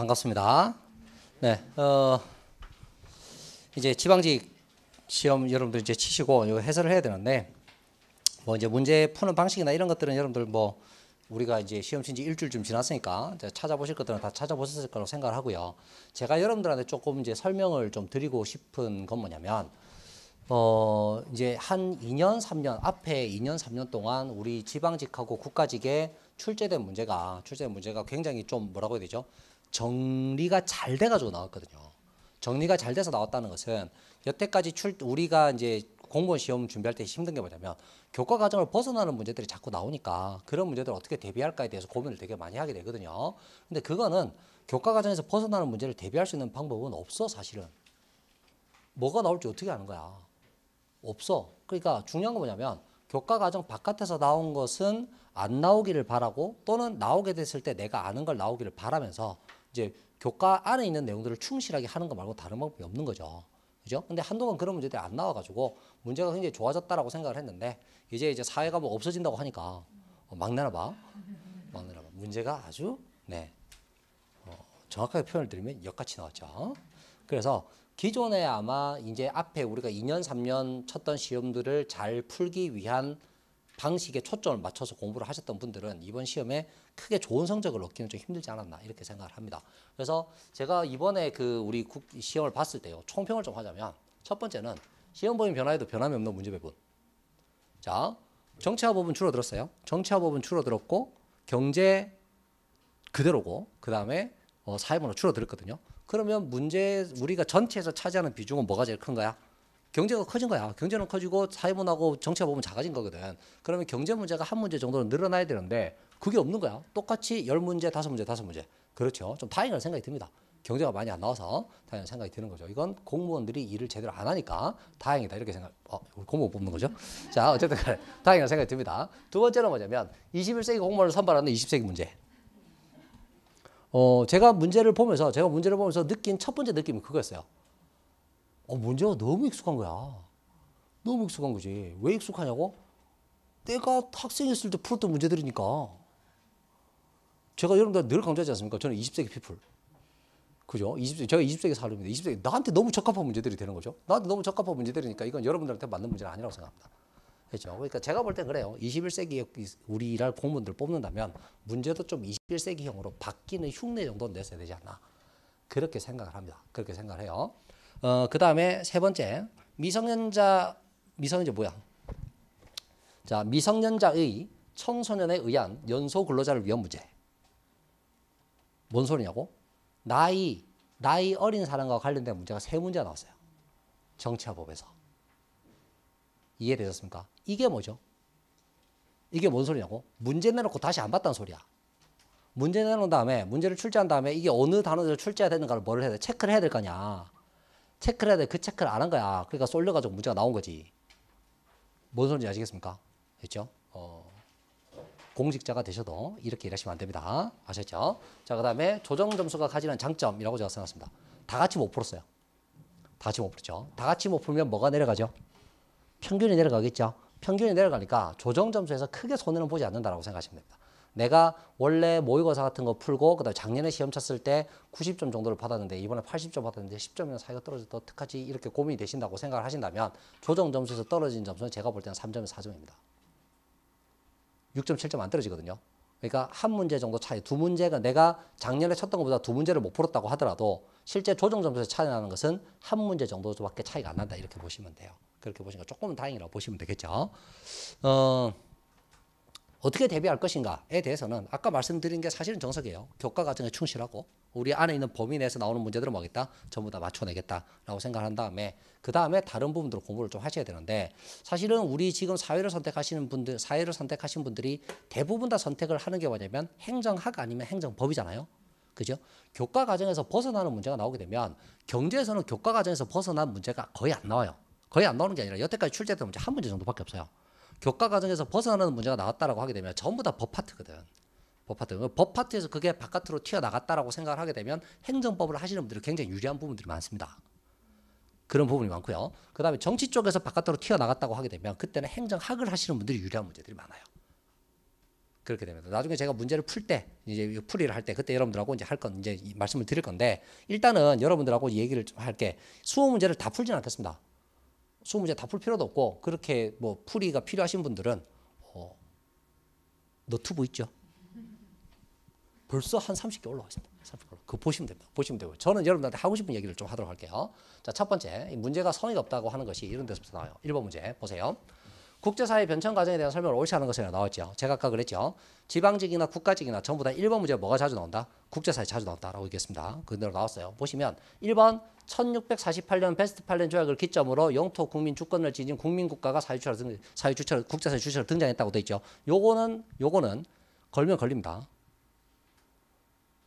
반갑습니다. 네, 어, 이제 지방직 시험 여러분들 이제 치시고 요 해설을 해야 되는데 뭐 이제 문제 푸는 방식이나 이런 것들은 여러분들 뭐 우리가 이제 시험 친지 일주일 좀 지났으니까 이제 찾아보실 것들은 다 찾아보셨을 거라고 생각을 하고요. 제가 여러분들한테 조금 이제 설명을 좀 드리고 싶은 건 뭐냐면 어 이제 한 2년 3년 앞에 2년 3년 동안 우리 지방직하고 국가직에 출제된 문제가 출제된 문제가 굉장히 좀 뭐라고 해야 되죠? 정리가 잘 돼가지고 나왔거든요. 정리가 잘 돼서 나왔다는 것은 여태까지 출 우리가 이제 공무원 시험 준비할 때 힘든 게 뭐냐면 교과 과정을 벗어나는 문제들이 자꾸 나오니까 그런 문제들 을 어떻게 대비할까에 대해서 고민을 되게 많이 하게 되거든요. 근데 그거는 교과 과정에서 벗어나는 문제를 대비할 수 있는 방법은 없어 사실은. 뭐가 나올지 어떻게 아는 거야. 없어. 그러니까 중요한 건 뭐냐면 교과 과정 바깥에서 나온 것은 안 나오기를 바라고 또는 나오게 됐을 때 내가 아는 걸 나오기를 바라면서 이제 교과 안에 있는 내용들을 충실하게 하는 거 말고 다른 방법이 없는 거죠. 그죠? 근데 한동안 그런 문제들이 안 나와가지고 문제가 굉장히 좋아졌다라고 생각을 했는데 이제 이제 사회가 뭐 없어진다고 하니까 어, 막내나봐, 막내나봐. 문제가 아주 네 어, 정확하게 표현을 드리면 역같이 나왔죠. 그래서 기존에 아마 이제 앞에 우리가 2년, 3년 쳤던 시험들을 잘 풀기 위한 방식에 초점을 맞춰서 공부를 하셨던 분들은 이번 시험에 크게 좋은 성적을 얻기는 좀 힘들지 않았나 이렇게 생각을 합니다. 그래서 제가 이번에 그 우리 국, 시험을 봤을 때요 총평을 좀 하자면 첫 번째는 시험 범위 변화에도 변함이 없는 문제 배분. 자 정치화 법은 줄어들었어요. 정치화 법은 줄어들었고 경제 그대로고 그 다음에 어, 사회문화 줄어들었거든요. 그러면 문제 우리가 전체에서 차지하는 비중은 뭐가 제일 큰가요? 경제가 커진 거야. 경제는 커지고 사회문화고 정치가 보면 작아진 거거든. 그러면 경제 문제가 한 문제 정도는 늘어나야 되는데 그게 없는 거야. 똑같이 열문제 다섯 문제 다섯 문제 그렇죠. 좀 다행이라는 생각이 듭니다. 경제가 많이 안 나와서 다행이라는 생각이 드는 거죠. 이건 공무원들이 일을 제대로 안 하니까 다행이다 이렇게 생각. 어, 공무원 뽑는 거죠. 자, 어쨌든 다행이라는 생각이 듭니다. 두 번째는 뭐냐면 21세기 공무원을 선발하는 20세기 문제. 어, 제가 문제를 보면서 제가 문제를 보면서 느낀 첫 번째 느낌이 그거였어요. 어, 문제가 너무 익숙한 거야. 너무 익숙한 거지. 왜 익숙하냐고? 내가 학생이었을 때 풀었던 문제들이니까. 제가 여러분들 늘 강조하지 않습니까? 저는 20세기 피플. 그죠? 20세, 기 제가 20세기 사람입니다. 20세기 나한테 너무 적합한 문제들이 되는 거죠. 나한테 너무 적합한 문제들이니까 이건 여러분들한테 맞는 문제는 아니라고 생각합니다. 그죠 그러니까 제가 볼 땐 그래요. 21세기에 우리나라 공무원들 뽑는다면 문제도 좀 21세기형으로 바뀌는 흉내 정도는 냈어야 되지 않나. 그렇게 생각을 합니다. 그렇게 생각을 해요. 어, 그 다음에 세 번째 미성년자 미성년자 뭐야? 자 미성년자의 청소년에 의한 연소 근로자를 위한 문제. 뭔 소리냐고? 나이 나이 어린 사람과 관련된 문제가 세문제 나왔어요. 정치화법에서 이해되셨습니까? 이게 뭐죠? 이게 뭔 소리냐고? 문제 내놓고 다시 안 봤다는 소리야. 문제 내놓은 다음에 문제를 출제한 다음에 이게 어느 단어를 출제해야 되는가를 뭘 해야 돼? 체크를 해야 될 거냐. 체크를 해야 돼. 그 체크를 안 한 거야. 그러니까 쏠려가지고 문제가 나온 거지. 뭔 소리인지 아시겠습니까? 됐죠? 어, 공직자가 되셔도 이렇게 일하시면 안 됩니다. 아셨죠? 자, 그 다음에 조정 점수가 가지는 장점이라고 제가 생각합니다다 같이 못 풀었어요. 다 같이 못 풀었죠. 다 같이 못 풀면 뭐가 내려가죠? 평균이 내려가겠죠. 평균이 내려가니까 조정 점수에서 크게 손해는 보지 않는다라고 생각하시면 됩니다. 내가 원래 모의고사 같은 거 풀고 그다음 작년에 시험 쳤을 때 90점 정도를 받았는데 이번에 80점 받았는데 10점이나 사이가 떨어져서 어떡하지 이렇게 고민이 되신다고 생각을 하신다면 조정 점수에서 떨어진 점수는 제가 볼 때는 3점에서 4점입니다. 6.7점 점안 떨어지거든요. 그러니까 한 문제 정도 차이, 두 문제가 내가 작년에 쳤던 것보다 두 문제를 못 풀었다고 하더라도 실제 조정 점수에서 차이 나는 것은 한 문제 정도밖에 차이가 안 난다 이렇게 보시면 돼요. 그렇게 보시니까 조금은 다행이라고 보시면 되겠죠. 어... 어떻게 대비할 것인가에 대해서는 아까 말씀드린 게 사실은 정석이에요. 교과 과정에 충실하고 우리 안에 있는 범위 내에서 나오는 문제들을 뭐겠다? 전부 다 맞춰내겠다라고 생각한 다음에 그 다음에 다른 부분들을 공부를 좀 하셔야 되는데 사실은 우리 지금 사회를 선택하시는 분들, 사회를 선택하신 분들이 대부분 다 선택을 하는 게 뭐냐면 행정학 아니면 행정법이잖아요. 그죠? 교과 과정에서 벗어나는 문제가 나오게 되면 경제에서는 교과 과정에서 벗어난 문제가 거의 안 나와요. 거의 안 나오는 게 아니라 여태까지 출제던 문제 한 문제 정도밖에 없어요. 교과 과정에서 벗어나는 문제가 나왔다라고 하게 되면 전부 다법 파트거든. 법 파트. 법 파트에서 그게 바깥으로 튀어나갔다라고 생각을 하게 되면 행정법을 하시는 분들이 굉장히 유리한 부분들이 많습니다. 그런 부분이 많고요. 그 다음에 정치 쪽에서 바깥으로 튀어나갔다고 하게 되면 그때는 행정학을 하시는 분들이 유리한 문제들이 많아요. 그렇게 됩니다. 나중에 제가 문제를 풀 때 이제 풀이를 할 때 그때 여러분들하고 이제 할 건 이제 말씀을 드릴 건데 일단은 여러분들하고 얘기를 좀 할게 수호 문제를 다 풀진 않겠습니다. 20문제 다 풀 필요도 없고 그렇게 뭐 풀이가 필요하신 분들은 어, 너튜브 있죠? 벌써 한 30개 올라와 습니다그 보시면 됩니다. 보시면 되고 저는 여러분들한테 하고 싶은 얘기를 좀 하도록 할게요. 자, 첫 번째 문제가 성의가 없다고 하는 것이 이런 데서부터 나와요. 1번 문제 보세요. 국제사회 변천 과정에 대한 설명을 옳지 않은 것에 나왔죠. 제가 아까 그랬죠. 지방직이나 국가직이나 전부 다 1번 문제 뭐가 자주 나온다? 국제사회 자주 나온다라고 얘기했습니다. 그대로 나왔어요. 보시면 1번 1648년 베스트팔렌 조약을 기점으로 영토 국민 주권을 지닌 국민국가가 사유주체로 등, 사유주체로 국제사회 주체로 등장했다고 돼 있죠. 요거는 요거는 걸면 걸립니다.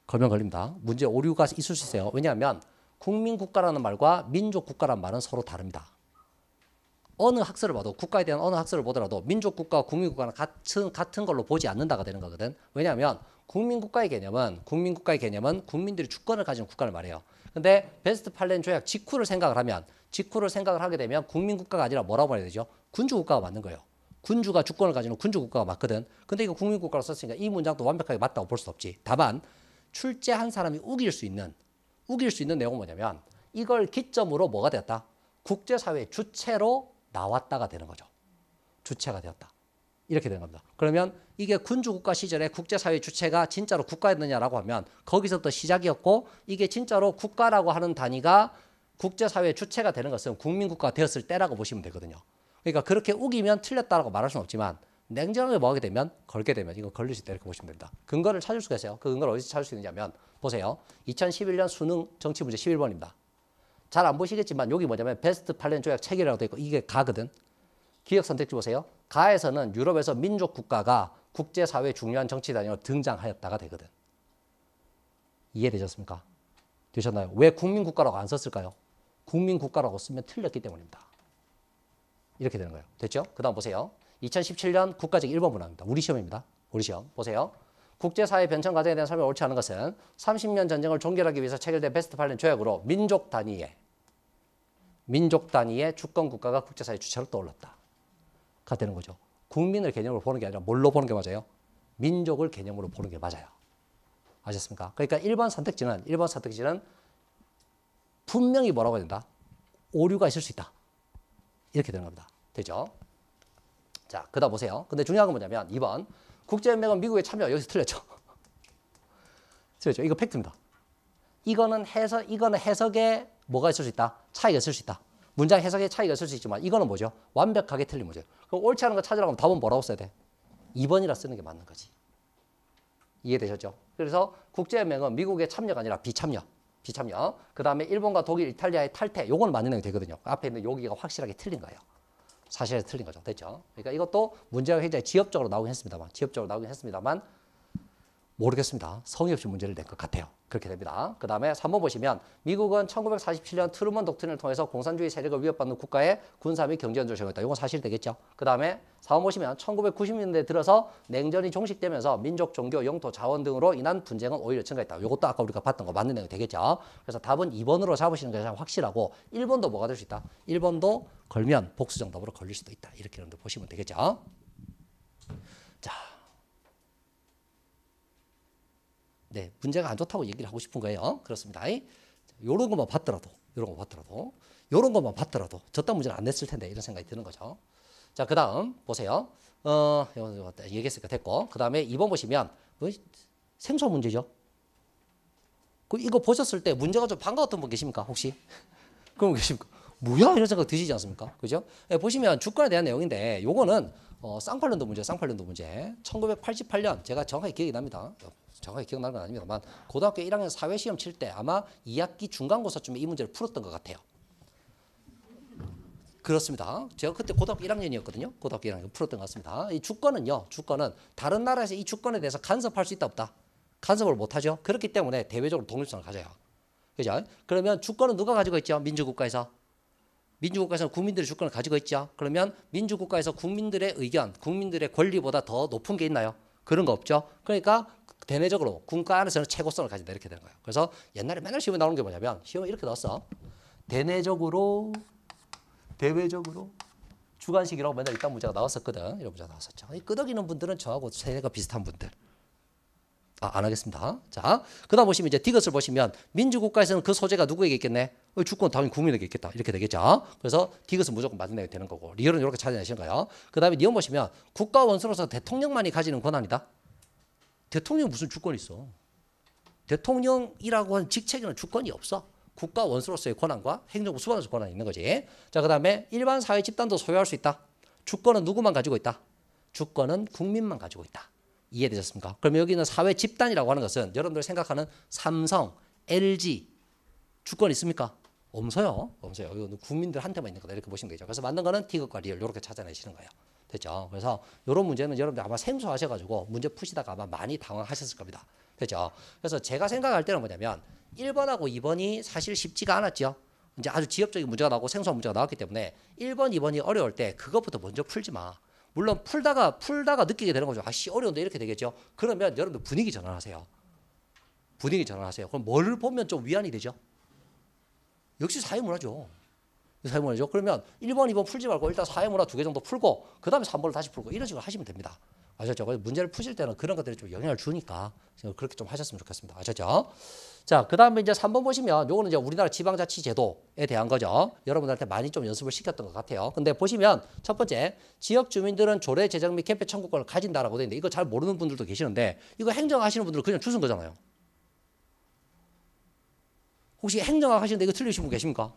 걸면 걸립니다. 문제 오류가 있을 수 있어요. 왜냐하면 국민국가라는 말과 민족국가라는 말은 서로 다릅니다. 어느 학설을 봐도 국가에 대한 어느 학설을 보더라도 민족 국가와 국민 국가는 같은 같은 걸로 보지 않는다가 되는 거거든. 왜냐하면 국민 국가의 개념은 국민 국가의 개념은 국민들이 주권을 가진 국가를 말해요. 근데 베스트팔렌 조약 직후를 생각을 하면 직후를 생각을 하게 되면 국민 국가가 아니라 뭐라고 말해야 되죠? 군주 국가가 맞는 거예요. 군주가 주권을 가지는 군주 국가가 맞거든. 근데 이거 국민 국가로 썼으니까 이 문장도 완벽하게 맞다고 볼 수 없지. 다만 출제한 사람이 우길 수 있는 우길 수 있는 내용은 뭐냐면 이걸 기점으로 뭐가 되었다? 국제사회 주체로 나왔다가 되는 거죠. 주체가 되었다. 이렇게 되는 겁니다. 그러면 이게 군주국가 시절에 국제사회 주체가 진짜로 국가였느냐라고 하면 거기서부터 시작이었고 이게 진짜로 국가라고 하는 단위가 국제사회 주체가 되는 것은 국민국가가 되었을 때라고 보시면 되거든요. 그러니까 그렇게 우기면 틀렸다라고 말할 수는 없지만 냉정하게 뭐하게 되면 걸게 되면 이거 걸릴 수 있다 이렇게 보시면 됩니다. 근거를 찾을 수가 있어요. 그 근거를 어디서 찾을 수 있느냐면 하 보세요. 2011년 수능 정치 문제 11번입니다. 잘안 보시겠지만 여기 뭐냐면 베스트 팔렌 조약 체결이라고 되어 있고 이게 가거든. 기억 선택지 보세요. 가에서는 유럽에서 민족 국가가 국제사회의 중요한 정치 단위로 등장하였다가 되거든. 이해되셨습니까? 되셨나요? 왜 국민국가라고 안 썼을까요? 국민국가라고 쓰면 틀렸기 때문입니다. 이렇게 되는 거예요. 됐죠? 그 다음 보세요. 2017년 국가적 1번 문화입니다 우리 시험입니다. 우리 시험. 보세요. 국제사회 변천 과정에 대한 설명이 옳지 않은 것은 30년 전쟁을 종결하기 위해서 체결된 베스트팔렌 조약으로 민족 단위의 민족 단위의 주권 국가가 국제사회 주체로 떠올랐다가 되는 거죠. 국민을 개념으로 보는 게 아니라 뭘로 보는 게 맞아요? 민족을 개념으로 보는 게 맞아요. 아셨습니까? 그러니까 1번 선택지는 1번 선택지는 분명히 뭐라고 해야 된다? 오류가 있을 수 있다. 이렇게 되는 겁니다. 되죠? 자, 그다 보세요. 근데 중요한 건 뭐냐면 2번 국제연맹은 미국의 참여 여기서 틀렸죠. 틀렸죠. 이거 팩트입니다. 이거는 해석 이거는 해석의 뭐가 있을 수 있다? 차이가 있을 수 있다. 문장 해석에 차이가 있을 수 있지만 이거는 뭐죠? 완벽하게 틀린 거죠. 그럼 옳지 않은 거 찾으라고 하면 답은 뭐라고 써야 돼? 2번이라 쓰는 게 맞는 거지. 이해되셨죠? 그래서 국제연맹은 미국의 참여가 아니라 비참여. 비참여. 그 다음에 일본과 독일, 이탈리아의 탈퇴. 요건 맞는 내용이 되거든요. 앞에 있는 여기가 확실하게 틀린 거예요. 사실에 틀린 거죠. 됐죠? 그러니까 이것도 문제가 굉장히 지엽적으로 나오긴 했습니다만, 지엽적으로 나오긴 했습니다만, 모르겠습니다. 성의 없이 문제를 낸 것 같아요. 그렇게 됩니다. 그 다음에 3번 보시면 미국은 1947년 트루먼 독트린을 통해서 공산주의 세력을 위협받는 국가의 군사 및 경제 연조를 적용했다. 이건 사실 되겠죠. 그 다음에 4번 보시면 1990년대 에 들어서 냉전이 종식되면서 민족, 종교, 영토, 자원 등으로 인한 분쟁은 오히려 증가했다. 이것도 아까 우리가 봤던 거 맞는 내용이 되겠죠. 그래서 답은 2번으로 잡으시는 게 가장 확실하고 1번도 뭐가 될 수 있다. 1번도 걸면 복수 정답으로 걸릴 수도 있다. 이렇게 여러분들 보시면 되겠죠. 자. 네, 문제가 안 좋다고 얘기를 하고 싶은 거예요. 그렇습니다. 이런 것만 봤더라도, 이런 것만 봤더라도, 이런 것만 봤더라도 저딴 문제는 안 냈을 텐데 이런 생각이 드는 거죠. 자, 그 다음 보세요. 어, 얘기했으니까 됐고. 그 다음에 2번 보시면 뭐 생소 문제죠. 그 이거 보셨을 때 문제가 좀 반가웠던 분 계십니까? 혹시? 그럼 계십니까? 뭐야? 이런 생각 드시지 않습니까? 그죠? 네, 보시면 주가에 대한 내용인데 요거는 어, 쌍팔년도 문제, 쌍팔년도 문제. 1988년 제가 정확히 기억이 납니다. 정확히 기억나는 건 아닙니다만 고등학교 1학년 사회 시험 칠 때 아마 2학기 중간고사쯤에 이 문제를 풀었던 것 같아요. 그렇습니다. 제가 그때 고등학교 1학년이었거든요. 고등학교 1학년 풀었던 것 같습니다. 이 주권은요. 주권은 다른 나라에서 이 주권에 대해서 간섭할 수 있다 없다. 간섭을 못하죠. 그렇기 때문에 대외적으로 독립성을 가져요. 그죠? 그러면 주권은 누가 가지고 있죠? 민주국가에서. 민주국가에서 국민들의 주권을 가지고 있죠. 그러면 민주국가에서 국민들의 의견, 국민들의 권리보다 더 높은 게 있나요? 그런 거 없죠. 그러니까 대내적으로 국가 안에서는 최고성을 가진다 이렇게 되는 거예요. 그래서 옛날에 맨날 시험에 나오는 게 뭐냐면 시험에 이렇게 나왔어. 대내적으로 대외적으로 주관식이라고 맨날 이딴 문제가 나왔었거든. 이런 문제가 나왔었죠. 이 끄덕이는 분들은 저하고 세대가 비슷한 분들. 아, 안 하겠습니다. 자, 그 다음 보시면 이제 디귿을 보시면 민주국가에서는 그 소재가 누구에게 있겠네? 어, 주권 당연히 국민에게 있겠다. 이렇게 되겠죠. 그래서 디귿은 무조건 맞들어내야 되는 거고 리얼은 이렇게 찾아내시는 거예요. 그 다음에 니언 보시면 국가 원수로서 대통령만이 가지는 권한이다. 대통령 무슨 주권 있어? 대통령이라고 하는 직책에는 주권이 없어. 국가 원수로서의 권한과 행정부 수반으로서 권한이 있는 거지. 자, 그 다음에 일반 사회 집단도 소유할 수 있다. 주권은 누구만 가지고 있다? 주권은 국민만 가지고 있다. 이해되셨습니까? 그럼 여기는 사회 집단이라고 하는 것은 여러분들 생각하는 삼성, LG 주권 있습니까? 없어요. 없어요. 이거는 국민들한테만 있는 거다. 이렇게 보시면 되죠. 그래서 만든 거는 디귿과 리얼 이렇게 찾아내시는 거예요. 됐죠. 그래서 이런 문제는 여러분들 아마 생소하셔가지고 문제 푸시다가 아마 많이 당황하셨을 겁니다. 됐죠. 그래서 제가 생각할 때는 뭐냐면 1번하고 2번이 사실 쉽지가 않았죠. 이제 아주 지엽적인 문제가 나오고 생소한 문제가 나왔기 때문에 1번, 2번이 어려울 때 그것부터 먼저 풀지 마. 물론 풀다가 풀다가 느끼게 되는 거죠. 아씨 어려운데 이렇게 되겠죠. 그러면 여러분들 분위기 전환하세요. 분위기 전환하세요. 그럼 뭘 보면 좀 위안이 되죠. 역시 사회문화죠. 사회문이죠. 그러면 1번, 2번 풀지 말고 일단 사회문화 두개 정도 풀고 그 다음에 3번을 다시 풀고 이런 식으로 하시면 됩니다. 아셨죠? 그래서 문제를 푸실 때는 그런 것들이 좀 영향을 주니까 그렇게 좀 하셨으면 좋겠습니다. 아셨죠? 자, 그 다음에 이제 3번 보시면 요거는 이제 우리나라 지방자치제도에 대한 거죠. 여러분들한테 많이 좀 연습을 시켰던 것 같아요. 근데 보시면 첫 번째, 지역 주민들은 조례 제정 및 캠페 청구권을 가진다라고 되어 있는데 이거 잘 모르는 분들도 계시는데 이거 행정하시는 분들은 그냥 주는 거잖아요. 혹시 행정학 하시는데 이거 틀리신 분 계십니까?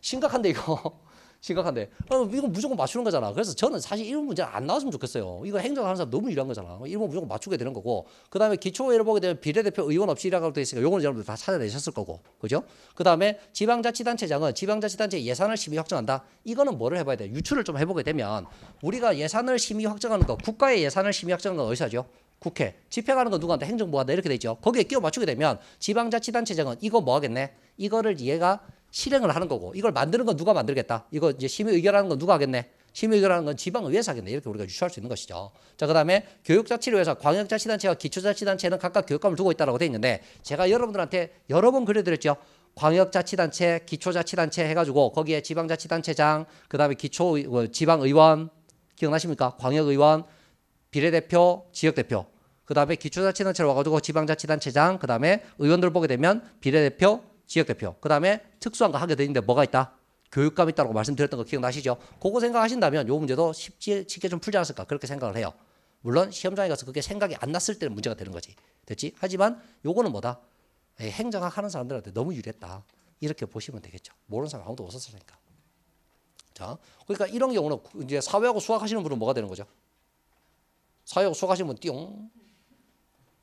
심각한데 이거. 심각한데 아, 이거 무조건 맞추는 거잖아. 그래서 저는 사실 이런 문제 안 나왔으면 좋겠어요. 이거 행정하는 사람 너무 유리한 거잖아. 이거 무조건 맞추게 되는 거고. 그 다음에 기초회를 보게 되면 비례대표 의원 없이 일하고 돼 있으니까 요거는 여러분들 다 찾아내셨을 거고. 그죠? 그 다음에 지방자치단체장은 지방자치단체 예산을 심의 확정한다. 이거는 뭐를 해봐야 돼? 유출을 좀 해보게 되면 우리가 예산을 심의 확정하는 거, 국가의 예산을 심의 확정하는 건 어디서 하죠? 국회. 집행하는 건 누구한테 행정부한테 이렇게 돼 있죠. 거기에 끼워 맞추게 되면 지방자치단체장은 이거 뭐 하겠네? 이거를 얘가 실행을 하는 거고 이걸 만드는 건 누가 만들겠다. 이거 이제 심의 의결하는 건 누가 하겠네. 심의 의결하는 건 지방의회에서 하겠네. 이렇게 우리가 유추할 수 있는 것이죠. 자, 그다음에 교육자치를 위해서 광역자치단체와 기초자치단체는 각각 교육감을 두고 있다라고 돼 있는데 제가 여러분들한테 여러 번 그려드렸죠. 광역자치단체, 기초자치단체 해가지고 거기에 지방자치단체장, 그다음에 기초 어, 지방의원 기억나십니까? 광역의원, 비례대표, 지역대표. 그다음에 기초자치단체로 와가지고 지방자치단체장, 그다음에 의원들 보게 되면 비례대표, 지역대표. 그 다음에 특수한 거 하게 되는데 뭐가 있다? 교육감 이 있다고 말씀드렸던 거 기억나시죠? 그거 생각하신다면 요 문제도 쉽지, 쉽게 좀 풀지 않았을까 그렇게 생각을 해요. 물론 시험장에 가서 그게 생각이 안 났을 때는 문제가 되는 거지. 됐지? 하지만 요거는 뭐다? 에이, 예, 행정학 하는 사람들한테 너무 유리했다. 이렇게 보시면 되겠죠. 모르는 사람 아무도 없었으니까. 자, 그러니까 이런 경우는 이제 사회하고 수학 하시는 분은 뭐가 되는 거죠? 사회하고 수학 하시는 분 띠용.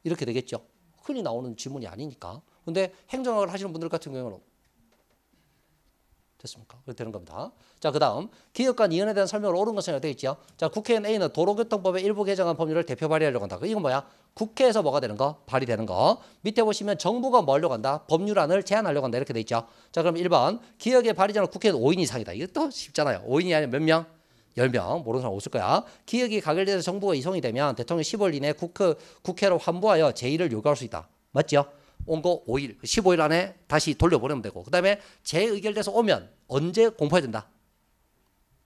이렇게 되겠죠. 흔히 나오는 질문이 아니니까. 근데 행정학을 하시는 분들 같은 경우는 됐습니까? 그렇게 되는 겁니다. 자, 그 다음 기업 간 이연에 대한 설명을 옳은 것은 되어 있죠. 자, 국회는 A는 도로교통법의 일부 개정한 법률을 대표 발의하려고 한다. 그 이건 뭐야? 국회에서 뭐가 되는 거? 발의되는 거. 밑에 보시면 정부가 뭐 하려고 한다? 법률안을 제안하려고 한다. 이렇게 돼 있죠. 자, 그럼 1번 기억의 발의자는 국회는 5인 이상이다. 이게 또 쉽잖아요. 5인이 아니라 몇 명? 10명 모르는 사람 없을 거야. 기억이 가결돼서 정부가 이송이 되면 대통령 10월 이내 국회, 국회로 환부하여 제의를 요구할 수 있다. 맞죠? 온거 5일, 15일 안에 다시 돌려보내면 되고 그 다음에 재의결돼서 오면 언제 공포해야 된다?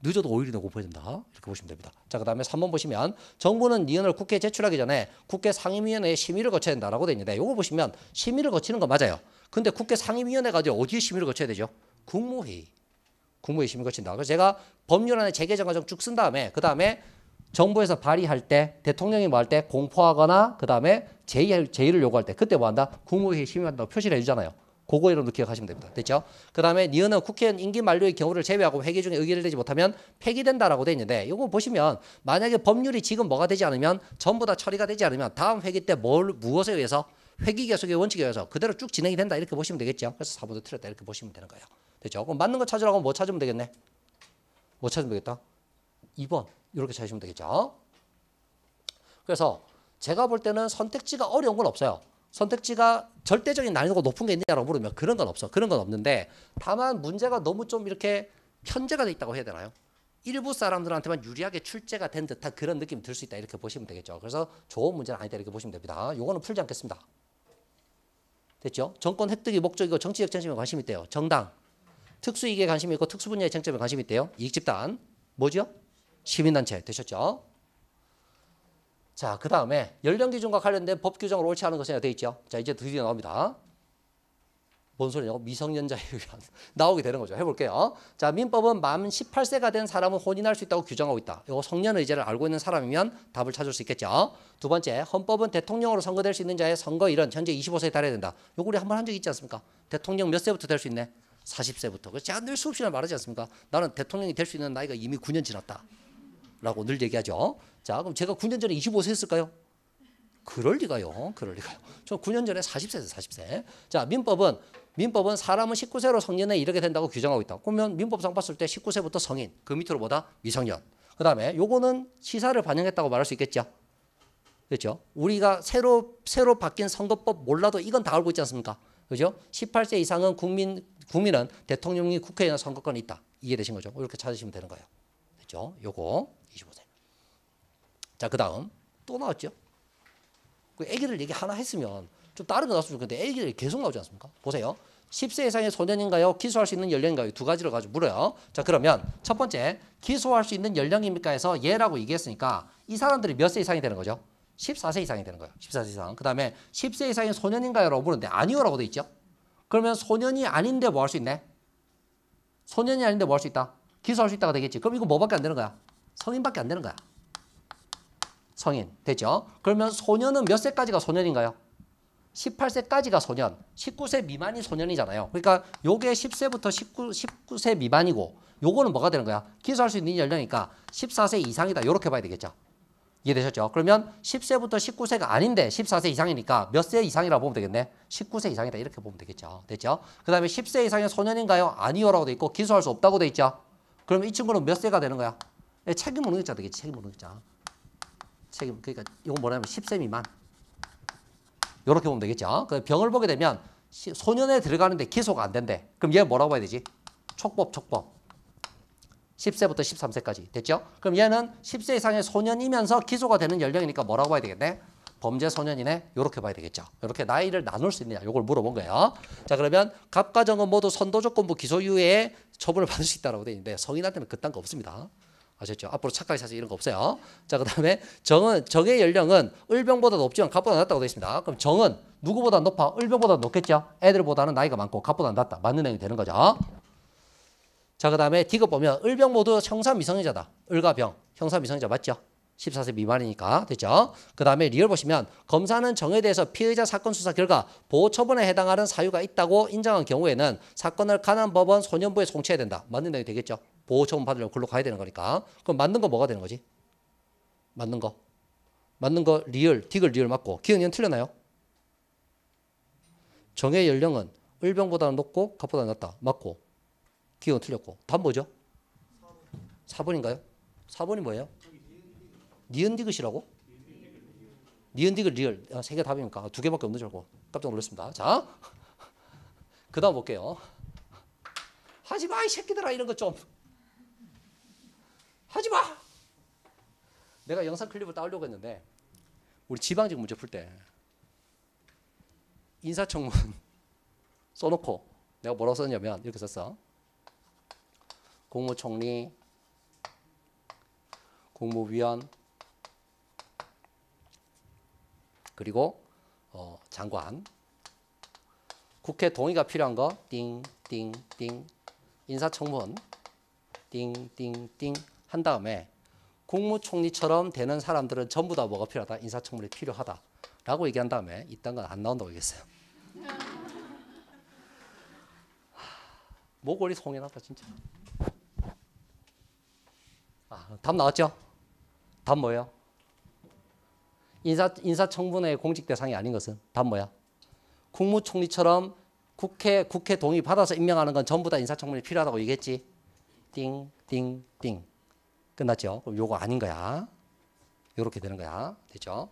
늦어도 5일이 내 공포해야 된다. 이렇게 보시면 됩니다. 자, 그 다음에 3번 보시면 정부는 이언을 국회에 제출하기 전에 국회 상임위원회에 심의를 거쳐야 된다라고 되어 있는데 요거 보시면 심의를 거치는 거 맞아요. 근데 국회 상임위원회가 어디에 심의를 거쳐야 되죠? 국무회의. 국무회의 심의 거친다. 그래서 제가 법률안에 재개정 과정 쭉 쓴 다음에 그 다음에 정부에서 발의할 때 대통령이 뭐 할 때 공포하거나 그다음에 제의, 제의를 요구할 때 그때 뭐 한다? 국무회의 심의한다고 표시를 해주잖아요. 그거 이름도 기억하시면 됩니다. 됐죠? 그 다음에 니은은 국회의원 임기 만료의 경우를 제외하고 회계 중에 의결을 내지 못하면 폐기된다라고 돼 있는데 이거 보시면 만약에 법률이 지금 뭐가 되지 않으면 전부 다 처리가 되지 않으면 다음 회기 때 뭘 무엇에 의해서 회기 계속의 원칙에 의해서 그대로 쭉 진행이 된다 이렇게 보시면 되겠죠. 그래서 4번도 틀렸다 이렇게 보시면 되는 거예요. 됐죠? 그럼 맞는 거 찾으라고 하면 뭐 찾으면 되겠네? 뭐 찾으면 되겠다? 2번 이렇게 찾으시면 되겠죠. 그래서 제가 볼 때는 선택지가 어려운 건 없어요. 선택지가 절대적인 난이도가 높은 게 있느냐라고 물으면 그런 건 없어. 그런 건 없는데 다만 문제가 너무 좀 이렇게 현재가 돼 있다고 해야 되나요? 일부 사람들한테만 유리하게 출제가 된 듯한 그런 느낌이 들 수 있다 이렇게 보시면 되겠죠. 그래서 좋은 문제는 아니다 이렇게 보시면 됩니다. 요거는 풀지 않겠습니다. 됐죠? 정권 획득이 목적이고 정치적 쟁점에 관심이 있대요. 정당, 특수이익에 관심이 있고 특수분야에 쟁점에 관심이 있대요. 이익집단, 뭐죠? 시민단체 되셨죠? 자, 그 다음에 연령 기준과 관련된 법 규정을 옳지 않은 것은 되어 있죠. 자, 이제 드디어 나옵니다. 뭔 소리냐고 미성년자에 의한 나오게 되는 거죠. 해볼게요. 자, 민법은 만 18세가 된 사람은 혼인할 수 있다고 규정하고 있다. 이거 성년 의제를 알고 있는 사람이면 답을 찾을 수 있겠죠. 두 번째, 헌법은 대통령으로 선거될 수 있는 자의 선거일은 현재 25세에 달해야 된다. 요거 우리 한 번 한 적이 있지 않습니까? 대통령 몇 세부터 될 수 있네? 40세부터. 그래서 제가 늘수없이간 말하지 않습니까? 나는 대통령이 될 수 있는 나이가 이미 9년 지났다. 라고 늘 얘기하죠. 자, 그럼 제가 9년 전에 25세 했을까요? 그럴 리가요. 그럴 리가요. 저 9년 전에 40세에서 40세. 자, 민법은 민법은 사람은 19세로 성년에 이르게 된다고 규정하고 있다. 그러면 민법상 봤을 때 19세부터 성인, 그 밑으로 보다 미성년. 그다음에 요거는 시사를 반영했다고 말할 수 있겠죠. 그렇죠? 우리가 새로 새로 바뀐 선거법 몰라도 이건 다 알고 있지 않습니까? 그죠? 렇 18세 이상은 국민 국민은 대통령이 국회의원 선거권이 있다. 이해되신 거죠? 이렇게 찾으시면 되는 거예요. 그렇죠? 요거 25세. 자, 그 다음 또 나왔죠. 그 애기를 얘기 하나 했으면 좀 다른 거 나왔으면 좋겠는데 애기를 계속 나오지 않습니까? 보세요. 10세 이상의 소년인가요? 기소할 수 있는 연령인가요? 두 가지를 가지고 물어요. 자, 그러면 첫 번째, 기소할 수 있는 연령입니까? 해서 예라고 얘기했으니까 이 사람들이 몇 세 이상이 되는 거죠? 14세 이상이 되는 거예요. 14세 이상. 그 다음에 10세 이상의 소년인가요? 라고 물었는데 아니요라고 돼 있죠. 그러면 소년이 아닌데 뭐 할 수 있네? 소년이 아닌데 뭐 할 수 있다? 기소할 수 있다가 되겠지. 그럼 이거 뭐밖에 안 되는 거야? 성인밖에 안 되는 거야. 성인 되죠 그러면 소년은 몇 세까지가 소년인가요? 18세까지가 소년, 19세 미만이 소년이잖아요. 그러니까 요게 10세부터 19, 19세 미만이고 요거는 뭐가 되는 거야? 기소할 수 있는 연령이니까 14세 이상이다. 이렇게 봐야 되겠죠. 이해되셨죠? 그러면 10세부터 19세가 아닌데 14세 이상이니까 몇 세 이상이라고 보면 되겠네? 19세 이상이다. 이렇게 보면 되겠죠. 됐죠? 그 다음에 10세 이상의 소년인가요? 아니요라고 돼 있고 기소할 수 없다고 돼 있죠. 그럼 이 친구는 몇 세가 되는 거야? 예, 책임 무능력자 되겠지, 책임 무능력자. 책임, 그러니까 이거 뭐냐면 10세 미만. 이렇게 보면 되겠죠. 그 병을 보게 되면 소년에 들어가는데 기소가 안 된대. 그럼 얘 뭐라고 해야 되지? 촉법, 촉법. 10세부터 13세까지. 됐죠? 그럼 얘는 10세 이상의 소년이면서 기소가 되는 연령이니까 뭐라고 봐야 되겠네? 범죄 소년이네? 이렇게 봐야 되겠죠. 이렇게 나이를 나눌 수 있느냐? 이걸 물어본 거예요. 자, 그러면 갑과 정은 모두 선도조건부 기소유예 처벌을 받을 수 있다고 라 되어 있는데 성인한테는 그딴 거 없습니다. 아셨죠? 앞으로 착하게 사세 이런 거 없어요. 자, 그다음에 정은 정의 연령은 을병보다 높지만 갑보다 낮다고 되어 있습니다. 그럼 정은 누구보다 높아? 을병보다 높겠죠? 애들보다는 나이가 많고 갑보다 낮다. 맞는 내용이 되는 거죠. 자, 그다음에 디귿 보면 을병 모두 형사 미성애자다. 을과 병 형사 미성애자 맞죠? 14세 미만이니까 됐죠. 그 다음에 리얼 보시면 검사는 정에 대해서 피의자 사건 수사 결과 보호 처분에 해당하는 사유가 있다고 인정한 경우에는 사건을 가난 법원 소년부에 송치해야 된다. 맞는 내용이 되겠죠. 보호 처분 받으려고 글로 가야 되는 거니까. 그럼 맞는 거 뭐가 되는 거지? 맞는 거. 맞는 거 리얼, 디글 리얼 맞고 기은이는 틀렸나요? 정의 연령은 을병보다는 높고 갑보다 낮다. 맞고 기은 틀렸고 답 뭐죠? 4번인가요? 4번이 뭐예요? 니은디귿이라고? 니은디귿 리얼. 아, 세개 답이니까 두 개밖에 없는 줄 알고 깜짝 놀랐습니다. 자, 그 다음 볼게요. 하지 마, 이 새끼들아, 이런 것 좀. 하지 마! 내가 영상 클립을 따오려고 했는데, 우리 지방직 문제 풀 때, 인사청문 써놓고, 내가 뭐라고 썼냐면, 이렇게 썼어. 국무총리, 국무위원, 그리고 어, 장관 국회 동의가 필요한 거띵띵띵 인사청문 띵띵띵한 다음에 국무총리처럼 되는 사람들은 전부 다 뭐가 필요하다 인사청문회 필요하다 라고 얘기한 다음에 이딴 건안 나온다고 얘기했어요 목걸이 송해나다 진짜 아, 답 나왔죠? 답 뭐예요? 인사, 인사청문회 의 공직 대상이 아닌 것은 다 뭐야? 국무총리처럼 국회, 국회 동의 받아서 임명하는 건 전부 다 인사청문회 필요하다고 얘기했지. 띵, 띵, 띵. 끝났죠? 그럼 요거 아닌 거야. 요렇게 되는 거야. 됐죠?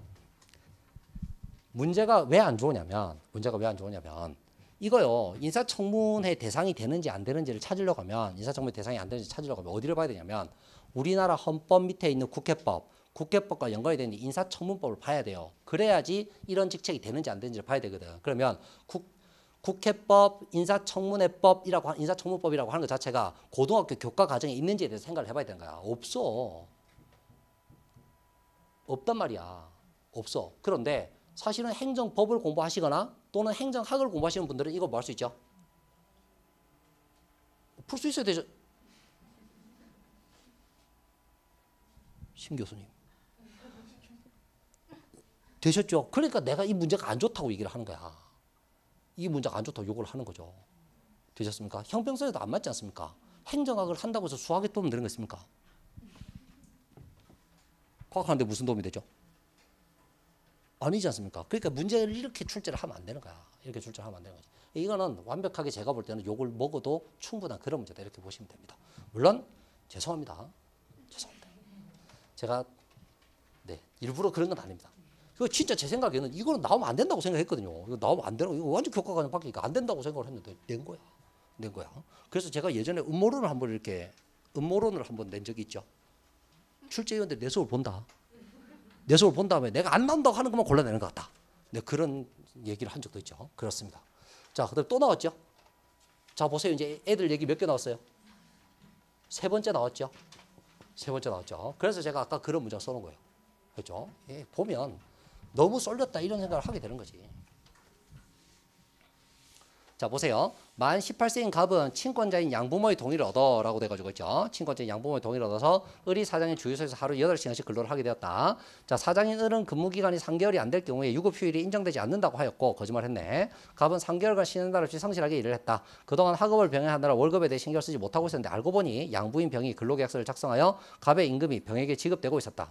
문제가 왜 안 좋으냐면, 문제가 왜 안 좋으냐면, 이거요. 인사청문회 대상이 되는지 안 되는지를 찾으려고 하면, 인사청문회 대상이 안 되는지 찾으려고 하면 어디를 봐야 되냐면, 우리나라 헌법 밑에 있는 국회법, 국회법과 연관이 되는 인사청문법을 봐야 돼요. 그래야지 이런 직책이 되는지 안 되는지를 봐야 되거든. 그러면 국, 국회법, 인사청문회법이라고 인사청문법이라고 하는 것 자체가 고등학교 교과 과정에 있는지에 대해서 생각을 해봐야 되는 거야. 없어. 없단 말이야. 없어. 그런데 사실은 행정법을 공부하시거나 또는 행정학을 공부하시는 분들은 이거 뭐 할 수 있죠? 풀 수 있어야 되죠. 심 교수님. 되셨죠? 그러니까 내가 이 문제가 안 좋다고 얘기를 하는 거야. 이 문제가 안 좋다고 욕을 하는 거죠. 되셨습니까? 형평성에도 안 맞지 않습니까? 행정학을 한다고 해서 수학에 도움 되는 거 있습니까? 과학하는데 무슨 도움이 되죠? 아니지 않습니까? 그러니까 문제를 이렇게 출제를 하면 안 되는 거야. 이렇게 출제를 하면 안 되는 거지. 이거는 완벽하게 제가 볼 때는 욕을 먹어도 충분한 그런 문제다. 이렇게 보시면 됩니다. 물론 죄송합니다. 죄송합니다. 제가 네 일부러 그런 건 아닙니다. 그거 진짜 제 생각에는 이거는 나오면 안 된다고 생각했거든요. 이거 나오면 안 되는 거, 이거 완전 교과과정 바뀌니까 안 된다고 생각을 했는데 낸 거야. 낸 거야. 그래서 제가 예전에 음모론을 한 번 이렇게 음모론을 한 번 낸 적이 있죠. 출제위원들 내수를 본다. 내수를 본 다음에 내가 안 나온다고 하는 것만 골라내는 것 같다. 네, 그런 얘기를 한 적도 있죠. 그렇습니다. 자, 그 다음에 또 나왔죠. 자, 보세요. 이제 애들 얘기 몇 개 나왔어요? 세 번째 나왔죠. 세 번째 나왔죠. 그래서 제가 아까 그런 문장 써놓은 거예요. 그렇죠? 예, 보면 너무 쏠렸다 이런 생각을 하게 되는 거지. 자 보세요. 만 18세인 갑은 친권자인 양부모의 동의를 얻어라고 돼가지고 있죠. 친권자인 양부모의 동의를 얻어서 을이 사장의 주유소에서 하루 8시간씩 근로를 하게 되었다. 자 사장인 을은 근무기간이 3개월이 안 될 경우에 유급휴일이 인정되지 않는다고 하였고 거짓말했네. 갑은 3개월간 쉬는 날 없이 성실하게 일을 했다. 그동안 학업을 병행하느라 월급에 대해 신경 쓰지 못하고 있었는데 알고 보니 양부인 병이 근로계약서를 작성하여 갑의 임금이 병에게 지급되고 있었다.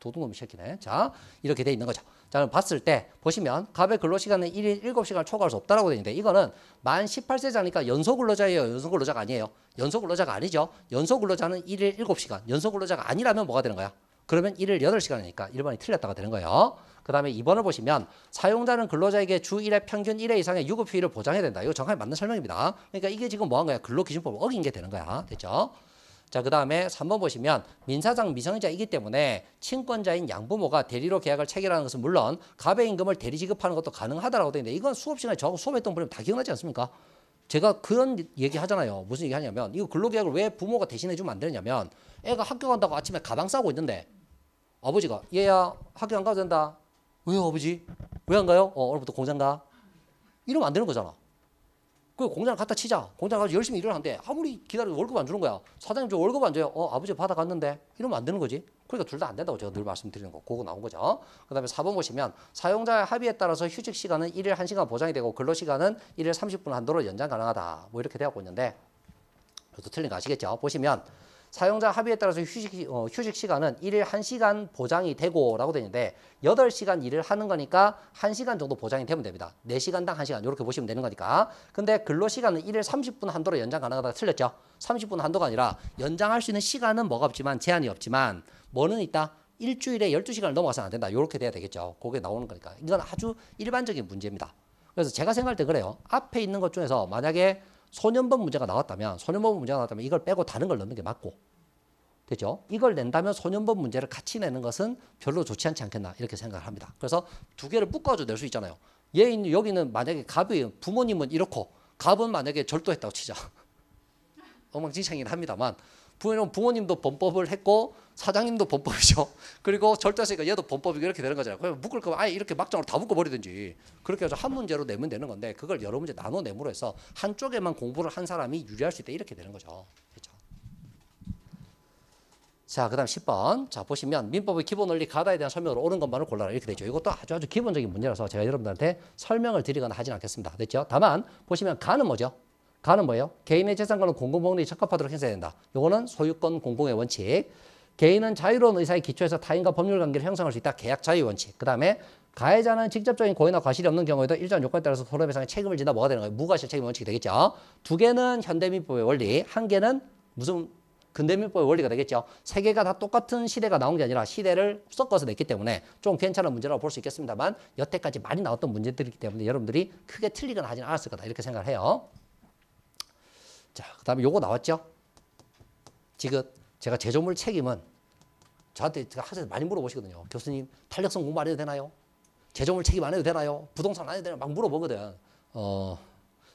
도둑놈이 새끼네. 자 이렇게 돼 있는 거죠. 자, 봤을 때 보시면 갑의 근로시간은 1일 7시간을 초과할 수 없다라고 되는데 이거는 만 18세자니까 연속 근로자예요. 연속 근로자가 아니에요. 연속 근로자가 아니죠. 연속 근로자는 1일 7시간. 연속 근로자가 아니라면 뭐가 되는 거야? 그러면 1일 8시간이니까 1번이 틀렸다가 되는 거예요. 그 다음에 2번을 보시면 사용자는 근로자에게 주 1회 평균 1회 이상의 유급 휴일을 보장해야 된다. 이거 정확히 맞는 설명입니다. 그러니까 이게 지금 뭐한 거야? 근로기준법을 어긴 게 되는 거야. 됐죠? 자, 그 다음에 3번 보시면 민사상 미성년자이기 때문에 친권자인 양부모가 대리로 계약을 체결하는 것은 물론 가배임금을 대리 지급하는 것도 가능하다라고 되어 있는데 이건 수업 시간에 저하고 수업했던 분이 다 기억나지 않습니까? 제가 그런 얘기 하잖아요. 무슨 얘기 하냐면 이거 근로계약을 왜 부모가 대신해 주면 안 되냐면 애가 학교 간다고 아침에 가방 싸고 있는데 아버지가 얘야 학교 안 가도 된다. 왜요 아버지? 왜 안 가요? 어, 오늘부터 공장 가. 이러면 안 되는 거잖아. 그 공장을 갖다 치자. 공장 가서 열심히 일을 한대. 아무리 기다려도 월급 안 주는 거야. 사장님 저 월급 안 줘요. 어, 아버지 받아갔는데. 이러면 안 되는 거지. 그러니까 둘 다 안 된다고 제가 늘 말씀드리는 거. 그거 나온 거죠. 그 다음에 4번 보시면 사용자의 합의에 따라서 휴직 시간은 1일 1시간 보장이 되고 근로 시간은 1일 30분 한도로 연장 가능하다. 뭐 이렇게 되어 있는데. 저도 틀린 거 아시겠죠? 보시면 사용자 합의에 따라서 휴식, 어, 휴식 시간은 일일 한시간 보장이 되고 라고 되는데 여덟 시간 일을 하는 거니까 한시간 정도 보장이 되면 됩니다. 네시간당한시간 이렇게 보시면 되는 거니까. 근데 근로시간은 일일 삼십 분 한도로 연장 가능하다가 틀렸죠. 삼십 분 한도가 아니라 연장할 수 있는 시간은 뭐가 없지만 제한이 없지만 뭐는 있다? 일주일에 열두 시간을 넘어가서는 안 된다. 이렇게 돼야 되겠죠. 그게 나오는 거니까. 이건 아주 일반적인 문제입니다. 그래서 제가 생각할 때 그래요. 앞에 있는 것 중에서 만약에 소년법 문제가 나왔다면 소년법 문제가 나왔다면 이걸 빼고 다른 걸 넣는 게 맞고 되죠. 이걸 낸다면 소년법 문제를 같이 내는 것은 별로 좋지 않지 않겠나 이렇게 생각을 합니다. 그래서 두 개를 묶어줘 낼수 있잖아요. 얘 있는 여기는 만약에 갑이 부모님은 이렇고 갑은 만약에 절도했다고 치자. 엉망진창이긴 합니다만 부모님도 범법을 했고 사장님도 범법이죠. 그리고 절대세가 얘도 범법이 이렇게 되는 거잖아요. 그럼 묶을 거면 아예 이렇게 막장으로 다 묶어버리든지 그렇게 해서 한 문제로 내면 되는 건데 그걸 여러 문제 나눠 내므로 해서 한쪽에만 공부를 한 사람이 유리할 수 있다 이렇게 되는 거죠. 그렇죠? 자, 그 다음 10번. 자, 보시면 민법의 기본 원리 가다에 대한 설명으로 옳은 것만을 골라라. 이렇게 되죠. 이것도 아주 아주 기본적인 문제라서 제가 여러분들한테 설명을 드리거나 하진 않겠습니다. 됐죠? 다만, 보시면 가는 뭐죠? 가는 뭐예요? 개인의 재산과는 공공복리에 적합하도록 행사해야 된다. 이거는 소유권 공공의 원칙. 개인은 자유로운 의사의 기초에서 타인과 법률 관계를 형성할 수 있다. 계약 자유 원칙. 그다음에 가해자는 직접적인 고의나 과실이 없는 경우에도 일정조건에 따라서 손로배상의 책임을 진다. 뭐가 되는 거예요? 무과실 책임 원칙이 되겠죠. 두 개는 현대민법의 원리, 한 개는 무슨 근대민법의 원리가 되겠죠. 세 개가 다 똑같은 시대가 나온 게 아니라 시대를 섞어서 냈기 때문에 좀 괜찮은 문제라고 볼 수 있겠습니다만 여태까지 많이 나왔던 문제들이기 때문에 여러분들이 크게 틀리거나 하진 않았을 거다. 이렇게 생각을 해요. 자, 그 다음에 요거 나왔죠. 지금 제가 제조물 책임은 저한테 제가 하셔서 많이 물어보시거든요. 교수님 탄력성 공부 안 해도 되나요? 제조물 책임 안 해도 되나요? 부동산 안 해도 되나요? 막 물어보거든. 어,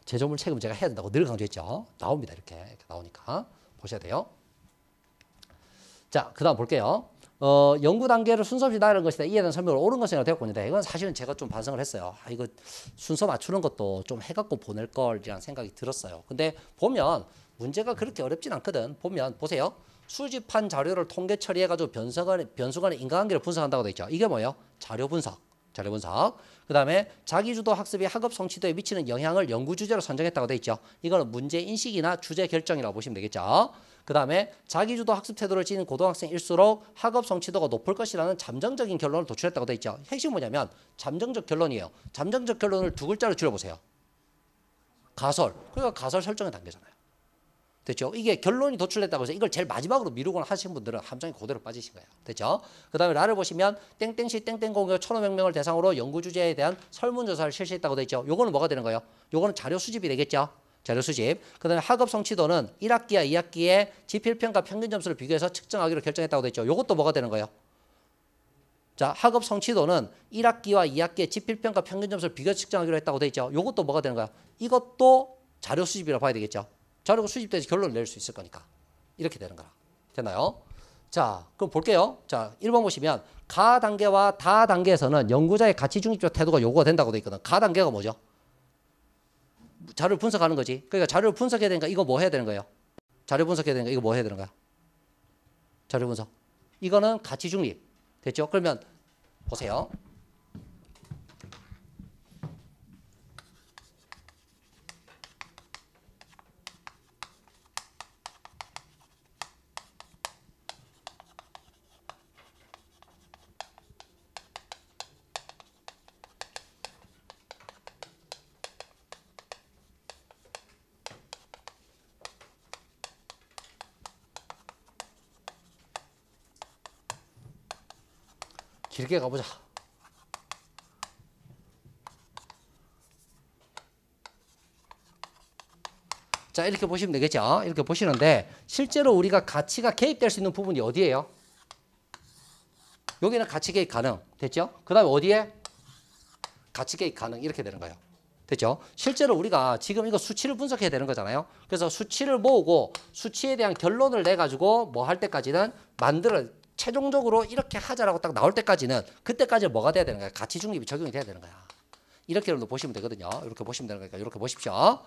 재조물 책임 은 제가 해야 된다고 늘 강조했죠. 나옵니다. 이렇게, 이렇게 나오니까 보셔야 돼요. 자, 그 다음 볼게요. 어, 연구 단계를 순서 없이 나가는 것이다. 이에 대한 설명을 옳은 것이라고 되었고 있는데 이건 사실은 제가 좀 반성을 했어요. 아, 이거 순서 맞추는 것도 좀 해갖고 보낼 걸이라는 생각이 들었어요. 근데 보면 문제가 그렇게 어렵진 않거든. 보면 보세요. 수집한 자료를 통계 처리해가지고 변수간의, 변수간의 인과관계를 분석한다고 되어 있죠. 이게 뭐예요? 자료 분석. 자료 분석. 그 다음에 자기주도 학습이 학업 성취도에 미치는 영향을 연구 주제로 선정했다고 되어 있죠. 이거는 문제 인식이나 주제 결정이라고 보시면 되겠죠. 그 다음에 자기주도 학습 태도를 지닌 고등학생일수록 학업 성취도가 높을 것이라는 잠정적인 결론을 도출했다고 되어 있죠. 핵심 뭐냐면 잠정적 결론이에요. 잠정적 결론을 두 글자로 줄여보세요. 가설. 그러니까 가설 설정의단계잖아요 됐죠? 이게 결론이 도출됐다고 해서 이걸 제일 마지막으로 미루거나 하신 분들은 함정이 그대로 빠지신 거예요. 됐죠? 그 다음에 라를 보시면 땡땡시 땡땡공격 천오백 명을 대상으로 연구 주제에 대한 설문조사를 실시했다고 돼 있죠. 요거는 뭐가 되는 거예요? 요거는 자료 수집이 되겠죠? 자료 수집. 그 다음에 학업 성취도는 1학기와 2학기의 지필평가 평균 점수를 비교해서 측정하기로 결정했다고 돼 있죠. 요것도 뭐가 되는 거예요? 자, 학업 성취도는 1학기와 2학기의 지필평가 평균 점수를 비교 측정하기로 했다고 돼 있죠. 요것도 뭐가 되는 거야? 이것도 자료 수집이라고 봐야 되겠죠. 자료가 그 수집돼서 결론을 낼 수 있을 거니까. 이렇게 되는 거라. 됐나요? 자, 그럼 볼게요. 자, 1번 보시면 가 단계와 다 단계에서는 연구자의 가치 중립적 태도가 요구가 된다고 돼 있거든. 가 단계가 뭐죠? 자료를 분석하는 거지. 그러니까 자료를 분석해야 되니까 이거 뭐 해야 되는 거예요? 자료 분석해야 되니까 이거 뭐 해야 되는 거야? 자료 분석. 이거는 가치 중립. 됐죠? 그러면 보세요. 길게 가보자. 자, 이렇게 보시면 되겠죠. 이렇게 보시는데 실제로 우리가 가치가 개입될 수 있는 부분이 어디예요? 여기는 가치 개입 가능. 됐죠? 그 다음에 어디에? 가치 개입 가능. 이렇게 되는 거예요. 됐죠? 실제로 우리가 지금 이거 수치를 분석해야 되는 거잖아요. 그래서 수치를 모으고 수치에 대한 결론을 내 가지고 뭐 할 때까지는 만들어 최종적으로 이렇게 하자라고 딱 나올 때까지는 그때까지 뭐가 돼야 되는 거야? 가치 중립이 적용이 돼야 되는 거야. 이렇게라도 보시면 되거든요. 이렇게 보시면 되는 거니까 이렇게 보십시오.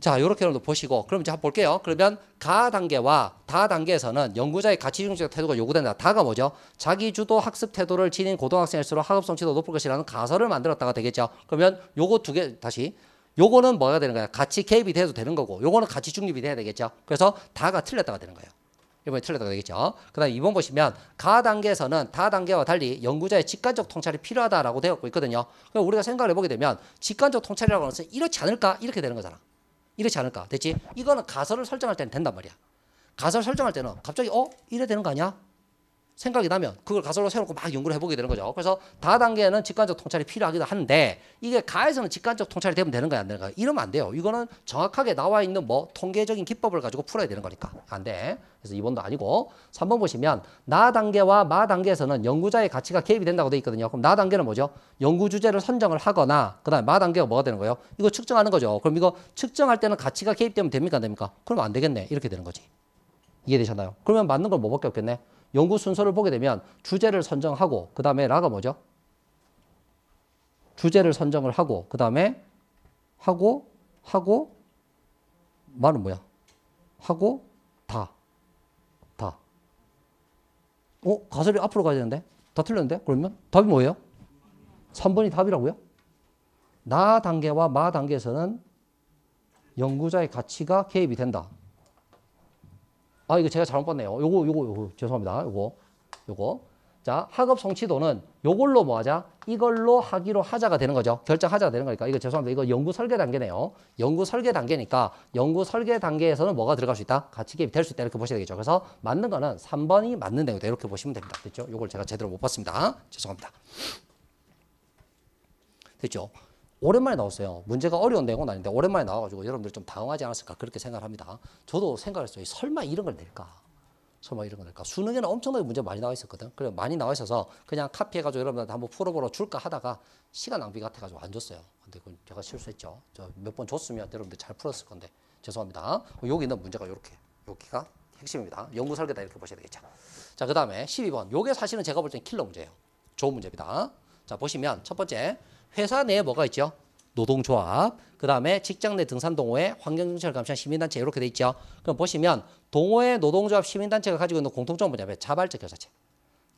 자, 이렇게라도 보시고 그럼 이제 한번 볼게요. 그러면 가 단계와 다 단계에서는 연구자의 가치 중립적 태도가 요구된다. 다가 뭐죠? 자기 주도 학습 태도를 지닌 고등학생일수록 학업 성취도 높을 것이라는 가설을 만들었다가 되겠죠. 그러면 요거 두 개 다시 요거는 뭐가 되는 거야? 같이 개입이 돼도 되는 거고 요거는 같이 중립이 돼야 되겠죠. 그래서 다가 틀렸다가 되는 거예요. 이번에 틀렸다고 되겠죠. 그 다음 2번 보시면 가 단계에서는 다 단계와 달리 연구자의 직관적 통찰이 필요하다라고 되었고 있거든요. 그럼 우리가 생각을 해보게 되면 직관적 통찰이라고 하는 것은 이렇지 않을까? 이렇게 되는 거잖아. 이렇지 않을까? 됐지? 이거는 가설을 설정할 때는 된단 말이야. 가설 설정할 때는 갑자기 어? 이래 되는 거 아니야? 생각이 나면 그걸 가설로 세워놓고 막 연구를 해보게 되는 거죠. 그래서 다단계는 직관적 통찰이 필요하기도 한데 이게 가에서는 직관적 통찰이 되면 되는 거야 안 되는 거야? 이러면 안 돼요. 이거는 정확하게 나와 있는 뭐 통계적인 기법을 가지고 풀어야 되는 거니까 안 돼. 그래서 2번도 아니고 3번 보시면 나 단계와 마 단계에서는 연구자의 가치가 개입이 된다고 돼 있거든요. 그럼 나 단계는 뭐죠? 연구 주제를 선정을 하거나 그다음에 마 단계가 뭐가 되는 거예요? 이거 측정하는 거죠. 그럼 이거 측정할 때는 가치가 개입되면 됩니까 안 됩니까? 그럼 안 되겠네. 이렇게 되는 거지. 이해되셨나요? 그러면 맞는 걸 뭐밖에 없겠네. 연구 순서를 보게 되면 주제를 선정하고 그 다음에 라가 뭐죠? 주제를 선정을 하고 그 다음에 하고 하고 말은 뭐야? 하고 다. 다. 어? 가설이 앞으로 가야 되는데? 다 틀렸는데? 그러면 답이 뭐예요? 3번이 답이라고요? 나 단계와 마 단계에서는 연구자의 가치가 개입이 된다. 아, 이거 제가 잘못 봤네요. 요거, 요거, 요거. 죄송합니다. 요거, 요거. 자, 학업 성취도는 요걸로 뭐 하자? 이걸로 하기로 하자가 되는 거죠. 결정하자가 되는 거니까. 이거 죄송합니다. 이거 연구 설계 단계네요. 연구 설계 단계니까 연구 설계 단계에서는 뭐가 들어갈 수 있다? 가치 개입이 될수 있다. 이렇게 보셔야 되겠죠. 그래서 맞는 거는 3번이 맞는 내용이다. 이렇게 보시면 됩니다. 됐죠? 요걸 제가 제대로 못 봤습니다. 죄송합니다. 됐죠? 오랜만에 나왔어요. 문제가 어려운 내용은 아닌데 오랜만에 나와가지고 여러분들 좀 당황하지 않았을까 그렇게 생각합니다. 저도 생각했어요. 설마 이런 걸 낼까? 설마 이런 걸 낼까? 수능에는 엄청나게 문제 많이 나와 있었거든. 그래 많이 나와 있어서 그냥 카피해가지고 여러분들한테 한번 풀어보러 줄까 하다가 시간 낭비 같아가지고 안 줬어요. 근데 그건 제가 실수했죠. 저 몇 번 줬으면 여러분들 잘 풀었을 건데 죄송합니다. 여기 있는 문제가 이렇게 여기가 핵심입니다. 연구 설계다 이렇게 보셔야 되겠죠. 자, 그 다음에 12번. 요게 사실은 제가 볼 때는 킬러 문제예요. 좋은 문제입니다. 자, 보시면 첫 번째 회사 내에 뭐가 있죠? 노동조합, 그 다음에 직장 내 등산 동호회, 환경정책을 감시한 시민단체 이렇게 돼 있죠. 그럼 보시면 동호회, 노동조합, 시민단체가 가지고 있는 공통점은 뭐냐면 자발적 결사체.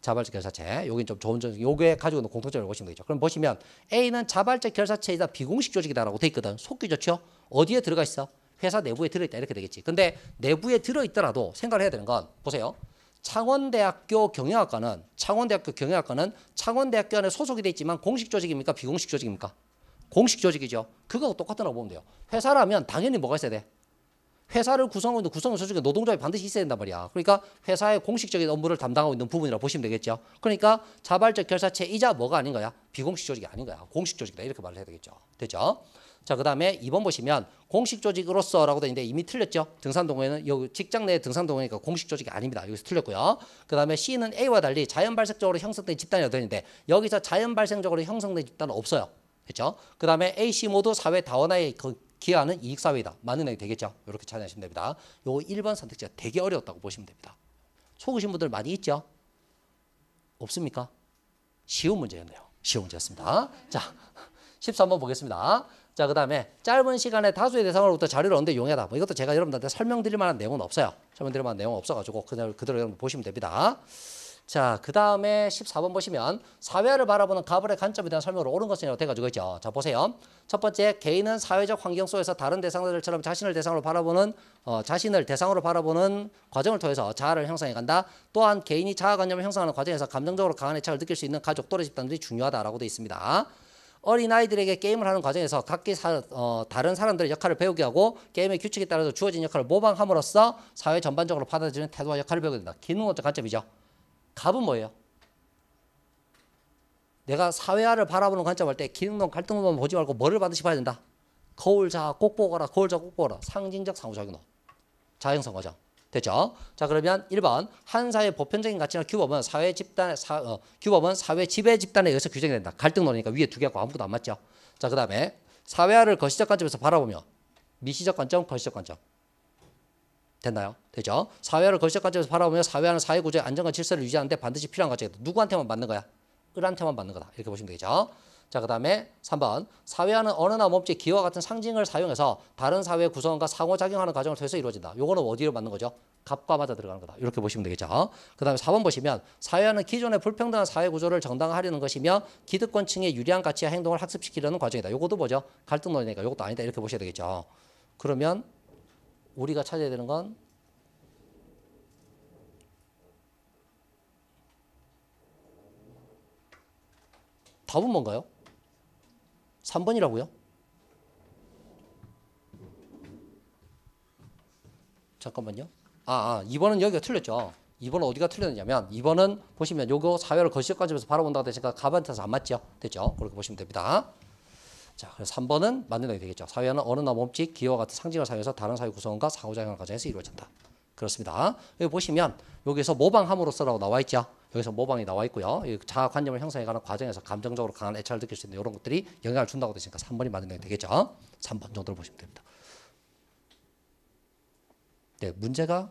자발적 결사체. 여기 좀 좋은 점, 요게 가지고 있는 공통점을 보시면 되죠. 그럼 보시면 A는 자발적 결사체이다 비공식 조직이다라고 돼 있거든. 속기 좋죠. 어디에 들어가 있어? 회사 내부에 들어있다 이렇게 되겠지. 근데 내부에 들어있더라도 생각을 해야 되는 건 보세요. 창원대학교 경영학과는 창원대학교 경영학과는 창원대학교 안에 소속이 돼 있지만 공식 조직입니까? 비공식 조직입니까? 공식 조직이죠. 그거하고 똑같다고 보면 돼요. 회사라면 당연히 뭐가 있어야 돼? 회사를 구성하고 있는 구성원 소속의 노동자가 반드시 있어야 된단 말이야. 그러니까 회사의 공식적인 업무를 담당하고 있는 부분이라고 보시면 되겠죠. 그러니까 자발적 결사체이자 뭐가 아닌 거야? 비공식 조직이 아닌 거야. 공식 조직이다. 이렇게 말을 해야 되겠죠. 됐죠? 자, 그다음에 2번 보시면 공식 조직으로서라고 되는데 어있 이미 틀렸죠. 등산 동호회는 여기 직장 내 등산 동호회니까 공식 조직이 아닙니다. 여기서 틀렸고요. 그다음에 C는 A와 달리 자연 발색적으로 형성된 집단이어야 되는데 여기서 자연 발생적으로 형성된 집단은 없어요. 그죠 그다음에 A, C 모두 사회 다원화에 기여하는 이익 사회이다. 많은 애 되겠죠. 이렇게 찾아내시면 됩니다. 요 1번 선택지가 되게 어려웠다고 보시면 됩니다. 속으신 분들 많이 있죠? 없습니까? 쉬운 문제였네요. 쉬운 문제였습니다. 자, 13번 보겠습니다. 자, 그 다음에 짧은 시간에 다수의 대상으로부터 자료를 얻는데 용이하다. 뭐 이것도 제가 여러분들한테 설명드릴 만한 내용은 없어요. 설명드릴 만한 내용은 없어가지고 그대로 그대로 여러분 보시면 됩니다. 자, 그 다음에 14번 보시면 사회를 바라보는 가브의 관점에 대한 설명으로 옳은 것이라고 돼가지고 있죠. 자, 보세요. 첫 번째, 개인은 사회적 환경 속에서 다른 대상들처럼 자신을 대상으로 바라보는, 어, 자신을 대상으로 바라보는 과정을 통해서 자아를 형성해 간다. 또한 개인이 자아관념을 형성하는 과정에서 감정적으로 강한 애착을 느낄 수 있는 가족 또래 집단들이 중요하다라고 돼 있습니다. 어린아이들에게 게임을 하는 과정에서 각기 사, 어, 다른 사람들의 역할을 배우게 하고 게임의 규칙에 따라서 주어진 역할을 모방함으로써 사회 전반적으로 받아들이는 태도와 역할을 배우게 된다. 기능적 관점이죠. 갑은 뭐예요? 내가 사회화를 바라보는 관점 할때 기능론, 갈등론만 보지 말고 뭐를 반드시 봐야 된다? 거울자 꼭 보거라, 거울자 꼭 보거라. 상징적 상호작용론. 자연성 과정. 되죠. 자 그러면 1번 한 사회 보편적인 가치나 규범은 사회 집단 사, 어, 규범은 사회 지배 집단에 의해서 규정이 된다. 갈등 논이니까 위에 두 개하고 아무것도 안 맞죠. 자 그다음에 사회화를 거시적 관점에서 바라보며 미시적 관점, 거시적 관점 됐나요? 되죠. 사회화를 거시적 관점에서 바라보며 사회화는 사회 구조의 안정과 질서를 유지하는데 반드시 필요한 과제다. 누구한테만 맞는 거야? 을한테만 맞는 거다. 이렇게 보시면 되죠. 자, 그 다음에 3번 사회하는 언어나 몸짓, 기와 같은 상징을 사용해서 다른 사회 구성원과 상호작용하는 과정을 통해서 이루어진다. 요거는 어디로 맞는 거죠? 갑과 맞아 들어가는 거다. 이렇게 보시면 되겠죠. 그 다음에 4번 보시면 사회는 기존의 불평등한 사회 구조를 정당화하려는 것이며 기득권층의 유리한 가치와 행동을 학습시키려는 과정이다. 요것도 뭐죠? 갈등론이니까 요것도 아니다. 이렇게 보셔야 되겠죠. 그러면 우리가 찾아야 되는 건 답은 뭔가요? 3번이라고요? 잠깐만요. 아, 아 2번은 여기가 틀렸죠. 2번은 어디가 틀렸냐면 2번은 보시면 요거 사회를 거시적 관점에서 바라본다고 되니까 가반타서 안 맞죠. 됐죠? 그렇게 보시면 됩니다. 자, 그래서 3번은 맞는 게 되겠죠. 사회는 어느 나 몸짓, 기호와 같은 상징을 사용해서 다른 사회 구성원과 상호작용을 과정에서 이루어진다. 그렇습니다. 여기 보시면 여기서 모방함으로써라고 나와 있죠. 여기서 모방이 나와 있고요. 자아관념을 형성해 가는 과정에서 감정적으로 강한 애착을 느낄 수 있는 이런 것들이 영향을 준다고 되시니까 3번이 맞는 게 되겠죠. 3번 정도로 보시면 됩니다. 네, 문제가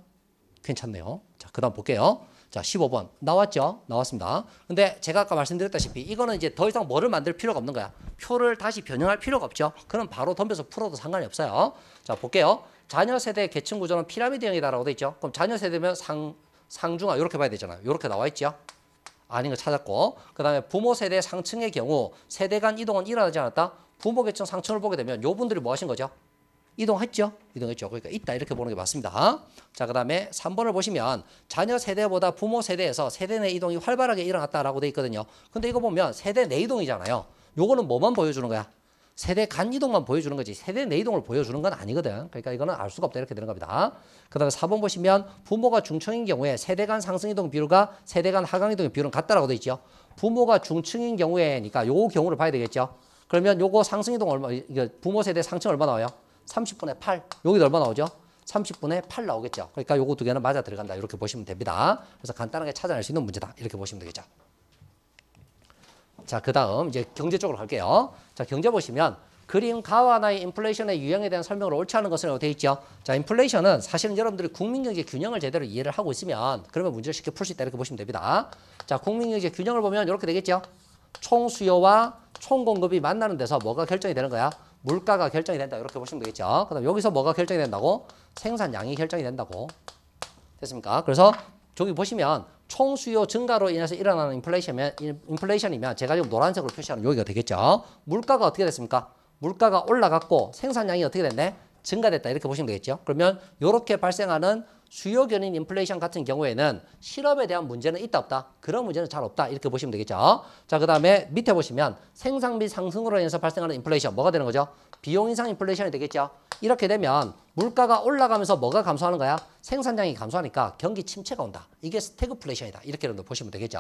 괜찮네요. 자, 그 다음 볼게요. 자, 15번. 나왔죠? 나왔습니다. 근데 제가 아까 말씀드렸다시피 이거는 이제 더 이상 뭐를 만들 필요가 없는 거야. 표를 다시 변형할 필요가 없죠. 그럼 바로 덤벼서 풀어도 상관이 없어요. 자, 볼게요. 자녀 세대 계층 구조는 피라미드형이다라고 돼 있죠. 그럼 자녀 세대면 상 상중하 이렇게 봐야 되잖아요. 이렇게 나와 있죠. 아닌 걸 찾았고 그다음에 부모 세대 상층의 경우 세대 간 이동은 일어나지 않았다. 부모 계층 상층을 보게 되면 요 분들이 뭐 하신 거죠? 이동했죠? 이동했죠. 그러니까 있다 이렇게 보는 게 맞습니다. 자, 그 다음에 3번을 보시면 자녀 세대보다 부모 세대에서 세대 내 이동이 활발하게 일어났다라고 돼 있거든요. 근데 이거 보면 세대 내 이동이잖아요. 요거는 뭐만 보여주는 거야? 세대 간 이동만 보여주는 거지 세대 내 이동을 보여주는 건 아니거든. 그러니까 이거는 알 수가 없다 이렇게 되는 겁니다. 그 다음에 4번 보시면 부모가 중층인 경우에 세대 간 상승 이동 비율과 세대 간 하강 이동 비율은 같다라고 돼 있죠. 부모가 중층인 경우에 그러니까 요 경우를 봐야 되겠죠. 그러면 요거 상승 이동 얼마 부모 세대 상층 얼마 나와요? 30분의 8. 여기도 얼마 나오죠? 30분의 8 나오겠죠. 그러니까 요거 두 개는 맞아 들어간다. 이렇게 보시면 됩니다. 그래서 간단하게 찾아낼 수 있는 문제다. 이렇게 보시면 되겠죠. 자, 그 다음 이제 경제 쪽으로 갈게요. 자, 경제 보시면 그림 가와나의 인플레이션의 유형에 대한 설명으로 옳지 않은 것으로 되어 있죠. 자, 인플레이션은 사실은 여러분들이 국민경제 균형을 제대로 이해를 하고 있으면 그러면 문제를 쉽게 풀 수 있다 이렇게 보시면 됩니다. 자, 국민경제 균형을 보면 이렇게 되겠죠. 총 수요와 총 공급이 만나는 데서 뭐가 결정이 되는 거야? 물가가 결정이 된다 이렇게 보시면 되겠죠. 그다음 여기서 뭐가 결정이 된다고? 생산량이 결정이 된다고. 됐습니까? 그래서 저기 보시면 총수요 증가로 인해서 일어나는 인플레이션이면, 인플레이션이면 제가 지금 노란색으로 표시하는 여기가 되겠죠. 물가가 어떻게 됐습니까? 물가가 올라갔고 생산량이 어떻게 됐네? 증가됐다 이렇게 보시면 되겠죠. 그러면 이렇게 발생하는 주요 견인 인플레이션 같은 경우에는 실업에 대한 문제는 있다 없다. 그런 문제는 잘 없다. 이렇게 보시면 되겠죠. 자, 그다음에 밑에 보시면 생산비 상승으로 인해서 발생하는 인플레이션 뭐가 되는 거죠? 비용 인상 인플레이션이 되겠죠. 이렇게 되면 물가가 올라가면서 뭐가 감소하는 거야? 생산량이 감소하니까 경기 침체가 온다. 이게 스태그플레이션이다. 이렇게 보시면 되겠죠.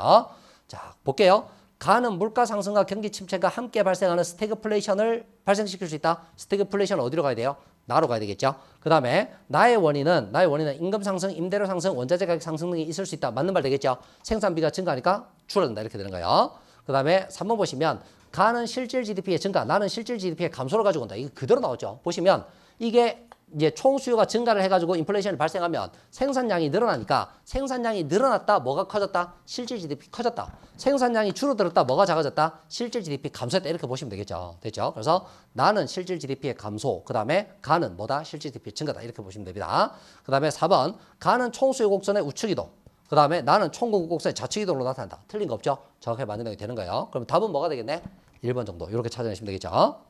자, 볼게요. 가는 물가 상승과 경기 침체가 함께 발생하는 스태그플레이션을 발생시킬 수 있다. 스태그플레이션 어디로 가야 돼요? 나로 가야 되겠죠. 그 다음에 나의 원인은 나의 원인은 임금 상승, 임대료 상승, 원자재 가격 상승 등이 있을 수 있다. 맞는 말 되겠죠. 생산비가 증가하니까 줄어든다 이렇게 되는 거예요. 그 다음에 3번 보시면 가는 실질 GDP의 증가, 나는 실질 GDP의 감소를 가지고 온다. 이게 그대로 나오죠. 보시면 이게 이제 총 수요가 증가를 해가지고 인플레이션이 발생하면 생산량이 늘어나니까 생산량이 늘어났다 뭐가 커졌다 실질 GDP 커졌다 생산량이 줄어들었다 뭐가 작아졌다 실질 GDP 감소했다 이렇게 보시면 되겠죠 됐죠 그래서 나는 실질 GDP의 감소 그 다음에 가는 뭐다 실질 GDP 증가다 이렇게 보시면 됩니다 그 다음에 4번 가는 총 수요 곡선의 우측 이동 그 다음에 나는 총 공급 곡선의 좌측 이동으로 나타난다 틀린 거 없죠 정확하게 만들어게 되는 거예요 그럼 답은 뭐가 되겠네 1번 정도 이렇게 찾아내시면 되겠죠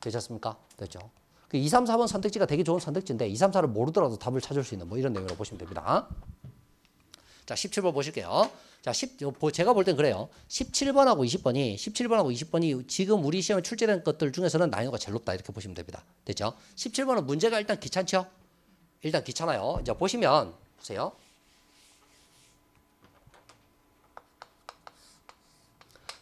되셨습니까 됐죠 그 2, 3, 4번 선택지가 되게 좋은 선택지인데 2, 3, 4를 모르더라도 답을 찾을 수 있는 뭐 이런 내용으로 보시면 됩니다. 자, 17번 보실게요. 자, 10, 제가 볼 땐 그래요. 17번하고 20번이, 17번하고 20번이 지금 우리 시험에 출제된 것들 중에서는 난이도가 제일 높다. 이렇게 보시면 됩니다. 됐죠? 17번은 문제가 일단 귀찮죠? 일단 귀찮아요. 이제 보시면, 보세요.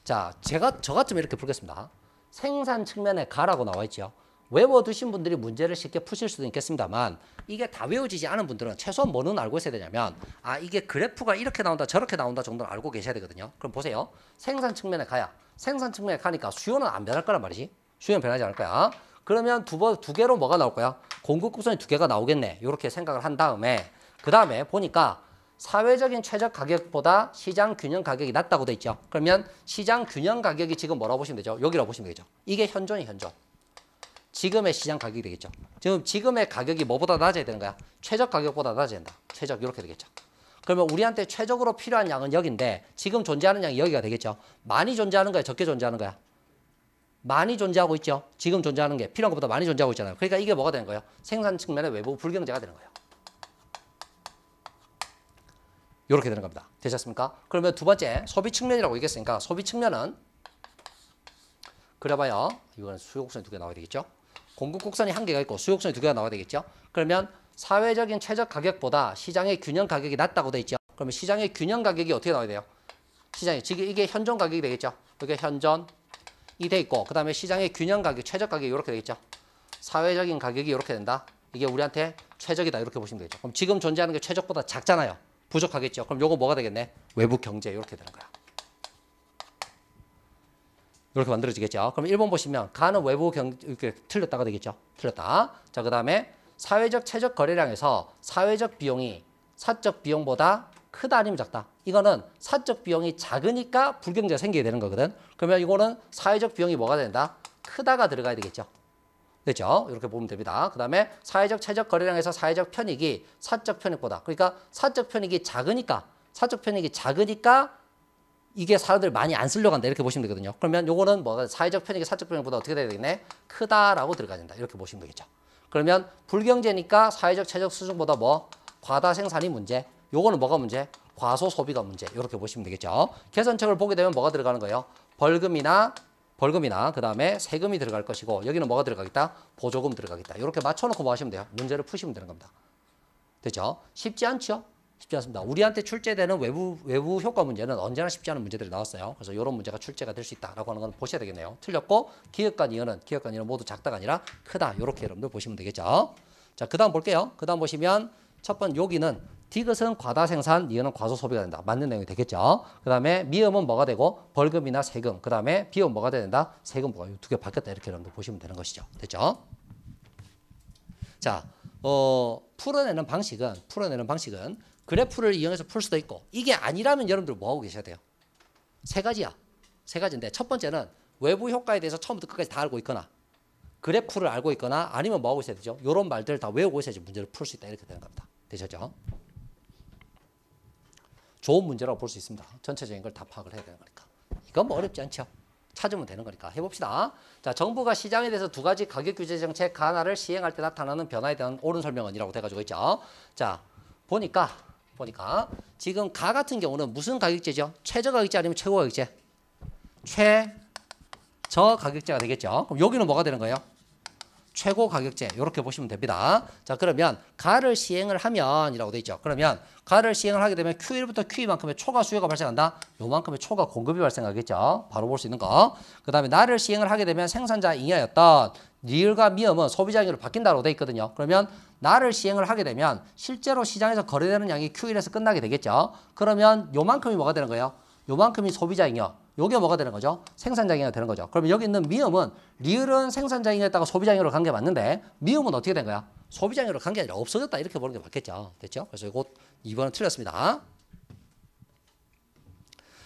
자, 제가, 저 같으면 이렇게 풀겠습니다. 생산 측면에 가라고 나와 있죠. 외워두신 분들이 문제를 쉽게 푸실 수도 있겠습니다만 이게 다 외워지지 않은 분들은 최소한 뭐는 알고 있어야 되냐면 아 이게 그래프가 이렇게 나온다 저렇게 나온다 정도는 알고 계셔야 되거든요. 그럼 보세요. 생산 측면에 가야 생산 측면에 가니까 수요는 안 변할 거란 말이지. 수요는 변하지 않을 거야. 그러면 두, 번, 두 개로 뭐가 나올 거야? 공급 곡선이 두 개가 나오겠네. 이렇게 생각을 한 다음에 그 다음에 보니까 사회적인 최적 가격보다 시장 균형 가격이 낮다고 돼 있죠. 그러면 시장 균형 가격이 지금 뭐라고 보시면 되죠? 여기라고 보시면 되죠. 이게 현존이 현존. 지금의 시장 가격이 되겠죠. 지금 지금의 가격이 뭐보다 낮아야 되는 거야? 최적 가격보다 낮아야 된다. 최적 이렇게 되겠죠. 그러면 우리한테 최적으로 필요한 양은 여기인데 지금 존재하는 양이 여기가 되겠죠. 많이 존재하는 거야? 적게 존재하는 거야? 많이 존재하고 있죠. 지금 존재하는 게 필요한 것보다 많이 존재하고 있잖아요. 그러니까 이게 뭐가 되는 거예요? 생산 측면의 외부 불경제가 되는 거예요. 이렇게 되는 겁니다. 되셨습니까? 그러면 두 번째 소비 측면이라고 얘기했으니까 소비 측면은 그래봐요. 이거는 수요곡선이 두 개 나와야 되겠죠. 공급곡선이 한 개가 있고 수요곡선이 두 개가 나와야 되겠죠. 그러면 사회적인 최적 가격보다 시장의 균형 가격이 낮다고 돼 있죠. 그러면 시장의 균형 가격이 어떻게 나와야 돼요? 시장이 지금 이게 현존 가격이 되겠죠. 이게 현존 이돼 있고 그다음에 시장의 균형 가격, 최적 가격이 이렇게 되겠죠. 사회적인 가격이 이렇게 된다. 이게 우리한테 최적이다 이렇게 보시면 되겠죠. 그럼 지금 존재하는 게 최적보다 작잖아요. 부족하겠죠. 그럼 요거 뭐가 되겠네? 외부 경제 이렇게 되는 거야. 이렇게 만들어지겠죠. 그럼 1번 보시면 가는 외부 경 이렇게 틀렸다가 되겠죠. 틀렸다. 자, 그다음에 사회적 최적 거래량에서 사회적 비용이 사적 비용보다 크다 아니면 작다. 이거는 사적 비용이 작으니까 불경제가 생기게 되는 거거든. 그러면 이거는 사회적 비용이 뭐가 된다? 크다가 들어가야 되겠죠. 됐죠 그렇죠? 이렇게 보면 됩니다. 그 다음에 사회적 최적 거래량에서 사회적 편익이 사적 편익보다 그러니까 사적 편익이 작으니까 사적 편익이 작으니까 이게 사람들 많이 안 쓰려고 한다 이렇게 보시면 되거든요. 그러면 요거는 뭐 사회적 편익이 사적 편익보다 어떻게 돼야 되겠네? 크다라고 들어가야된다 이렇게 보시면 되겠죠. 그러면 불경제니까 사회적 최적 수준보다 뭐 과다 생산이 문제. 요거는 뭐가 문제? 과소 소비가 문제. 이렇게 보시면 되겠죠. 개선책을 보게 되면 뭐가 들어가는 거예요? 벌금이나 벌금이나 그다음에 세금이 들어갈 것이고 여기는 뭐가 들어가겠다? 보조금 들어가겠다. 이렇게 맞춰 놓고 뭐 하시면 돼요. 문제를 푸시면 되는 겁니다. 되죠? 쉽지 않죠? 쉽지 않습니다. 우리한테 출제되는 외부 외부 효과 문제는 언제나 쉽지 않은 문제들이 나왔어요. 그래서 이런 문제가 출제가 될 수 있다라고 하는 건 보셔야 되겠네요. 틀렸고 기획관 이어는 기획관 이어는 모두 작다가 아니라 크다. 이렇게 여러분들 보시면 되겠죠. 자, 그다음 볼게요. 그다음 보시면 첫번 여기는 디귿은 과다 생산, 니은은 과소 소비가 된다. 맞는 내용이 되겠죠. 그 다음에 미음은 뭐가 되고 벌금이나 세금, 그 다음에 비음 뭐가 돼야 된다? 세금 뭐가 두개 바뀌었다. 이렇게 여러분들 보시면 되는 것이죠. 됐죠? 자, 어, 풀어내는 방식은 풀어내는 방식은 그래프를 이용해서 풀 수도 있고 이게 아니라면 여러분들 뭐하고 계셔야 돼요? 세 가지야. 세 가지인데 첫 번째는 외부 효과에 대해서 처음부터 끝까지 다 알고 있거나 그래프를 알고 있거나 아니면 뭐하고 있어야 되죠? 이런 말들을 다 외우고 있어야지 문제를 풀 수 있다 이렇게 되는 겁니다. 되셨죠? 좋은 문제라고 볼 수 있습니다. 전체적인 걸 다 파악을 해야 되는 거니까. 이건 뭐 어렵지 않죠? 찾으면 되는 거니까 해봅시다. 자, 정부가 시장에 대해서 두 가지 가격 규제 정책 하나를 시행할 때 나타나는 변화에 대한 옳은 설명은이라고 돼가지고 있죠. 자, 보니까 보니까 지금 가 같은 경우는 무슨 가격제죠? 최저 가격제 아니면 최고 가격제? 최저 가격제가 되겠죠. 그럼 여기는 뭐가 되는 거예요? 최고 가격제 이렇게 보시면 됩니다. 자 그러면 가를 시행을 하면 이라고 되어 있죠. 그러면 가를 시행을 하게 되면 Q1부터 Q2만큼의 초과 수요가 발생한다. 요만큼의 초과 공급이 발생하겠죠. 바로 볼 수 있는 거. 그 다음에 나를 시행을 하게 되면 생산자 잉여였던 리을과 미음은 소비자행위로 바뀐다고 돼 있거든요. 그러면 나를 시행을 하게 되면 실제로 시장에서 거래되는 양이 Q1에서 끝나게 되겠죠. 그러면 요만큼이 뭐가 되는 거예요? 요만큼이 소비자행위요. 요게 뭐가 되는 거죠? 생산자행위가 되는 거죠. 그러면 여기 있는 미음은 리을은 생산자행위였다가 소비자행위로 간 게 맞는데 미음은 어떻게 된 거야? 소비자행위로 간게 아니라 없어졌다 이렇게 보는 게 맞겠죠. 됐죠? 그래서 이거 2번은 틀렸습니다.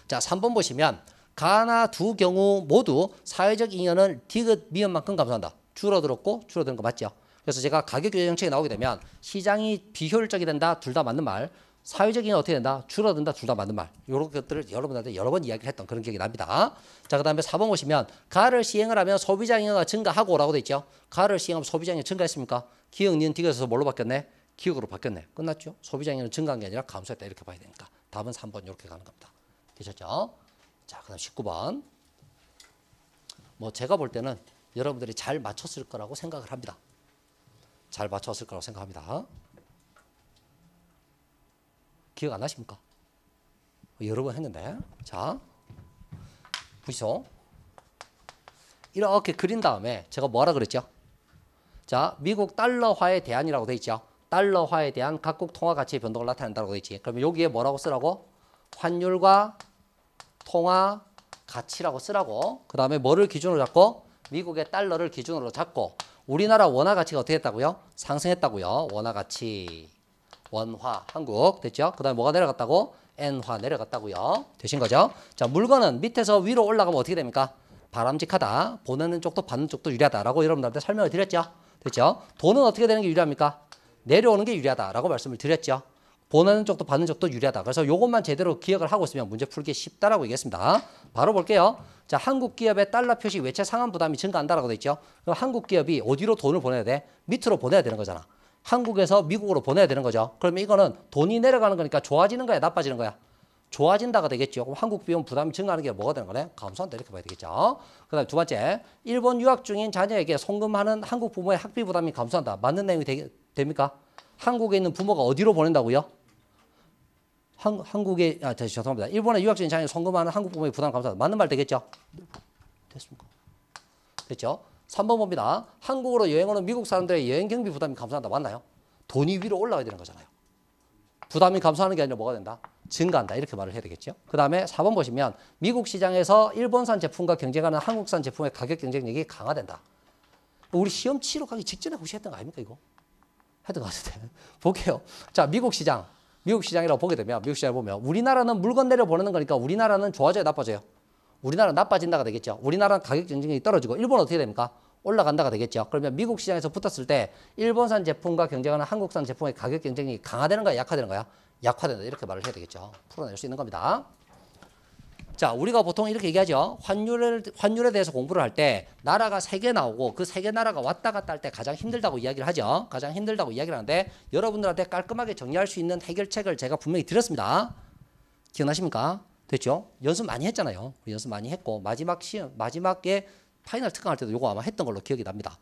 자, 3번 보시면 가나 두 경우 모두 사회적 인연은 디귿 미음만큼 감소한다. 줄어들었고 줄어드는 거 맞죠? 그래서 제가 가격 규제 정책이 나오게 되면 시장이 비효율적이 된다 둘 다 맞는 말 사회적인 어떻게 된다 줄어든다 둘 다 맞는 말 이런 것들을 여러분한테 여러 번 이야기를 했던 그런 기억이 납니다 자그 다음에 4번 보시면 가를 시행을 하면 소비자 인허가 증가하고 라고 돼 있죠 가를 시행하면 소비자 인허가 증가했습니까 기억 니은 디귿에서 뭘로 바뀌었네 기억으로 바뀌었네 끝났죠 소비자 인허가 증가한 게 아니라 감소했다 이렇게 봐야 되니까 답은 3번 이렇게 가는 겁니다 되셨죠 자그 다음 19번 뭐 제가 볼 때는 여러분들이 잘 맞췄을 거라고 생각을 합니다. 잘 맞췄을 거라고 생각합니다. 기억 안 하십니까? 여러 번 했는데. 자, 보시죠. 이렇게 그린 다음에 제가 뭐라 그랬죠? 자, 미국 달러화에 대한이라고 돼 있죠. 달러화에 대한 각국 통화 가치의 변동을 나타낸다고 돼 있지. 그러면 여기에 뭐라고 쓰라고? 환율과 통화 가치라고 쓰라고. 그 다음에 뭐를 기준으로 잡고? 미국의 달러를 기준으로 잡고 우리나라 원화 가치가 어떻게 했다고요? 상승했다고요. 원화 가치. 원화 한국 됐죠? 그 다음에 뭐가 내려갔다고? 엔화 내려갔다고요. 되신 거죠? 자 물건은 밑에서 위로 올라가면 어떻게 됩니까? 바람직하다. 보내는 쪽도 받는 쪽도 유리하다라고 여러분들한테 설명을 드렸죠. 됐죠? 돈은 어떻게 되는 게 유리합니까? 내려오는 게 유리하다라고 말씀을 드렸죠. 보내는 쪽도 받는 쪽도 유리하다. 그래서 이것만 제대로 기억을 하고 있으면 문제 풀기 쉽다라고 얘기했습니다. 바로 볼게요. 자, 한국 기업의 달러 표시 외채 상환 부담이 증가한다라고 돼 있죠. 그럼 한국 기업이 어디로 돈을 보내야 돼? 밑으로 보내야 되는 거잖아. 한국에서 미국으로 보내야 되는 거죠. 그러면 이거는 돈이 내려가는 거니까 좋아지는 거야, 나빠지는 거야? 좋아진다가 되겠죠. 그럼 한국 비용 부담이 증가하는 게 뭐가 되는 거네 감소한다 이렇게 봐야 되겠죠. 그다음 두 번째, 일본 유학 중인 자녀에게 송금하는 한국 부모의 학비 부담이 감소한다. 맞는 내용이 되, 됩니까? 한국에 있는 부모가 어디로 보낸다고요? 한, 한국에 아 다시 죄송합니다. 일본의 유학생 자녀 성금하는 한국 부모의 부담 감사. 맞는 말 되겠죠? 됐습니까? 됐죠? 3번 봅니다. 한국으로 여행 오는 미국 사람들의 여행 경비 부담이 감소한다. 맞나요? 돈이 위로 올라가야 되는 거잖아요. 부담이 감소하는 게 아니라 뭐가 된다? 증가한다. 이렇게 말을 해야 되겠죠. 그 다음에 4번 보시면 미국 시장에서 일본산 제품과 경쟁하는 한국산 제품의 가격 경쟁력이 강화된다. 우리 시험 치러 가기 직전에 혹시 했던 거 아닙니까 이거? 했던 거 같은데. 볼게요. 자 미국 시장. 미국 시장이라고 보게 되면 미국 시장을 보면 우리나라는 물건 내려 보내는 거니까 우리나라는 좋아져요 나빠져요 우리나라는 나빠진다가 되겠죠 우리나라는 가격 경쟁력이 떨어지고 일본은 어떻게 됩니까 올라간다가 되겠죠 그러면 미국 시장에서 붙었을 때 일본산 제품과 경쟁하는 한국산 제품의 가격 경쟁이 강화되는 거야 약화되는 거야 약화된다 이렇게 말을 해야 되겠죠 풀어낼 수 있는 겁니다 자, 우리가 보통 이렇게 얘기하죠. 환율을, 환율에 대해서 공부를 할 때 나라가 세 개 나오고 그 세 개 나라가 왔다 갔다 할 때 가장 힘들다고 이야기를 하죠. 가장 힘들다고 이야기를 하는데 여러분들한테 깔끔하게 정리할 수 있는 해결책을 제가 분명히 드렸습니다. 기억나십니까? 됐죠? 연습 많이 했잖아요. 연습 많이 했고 마지막 시험, 마지막에 파이널 특강 할 때도 이거 아마 했던 걸로 기억이 납니다.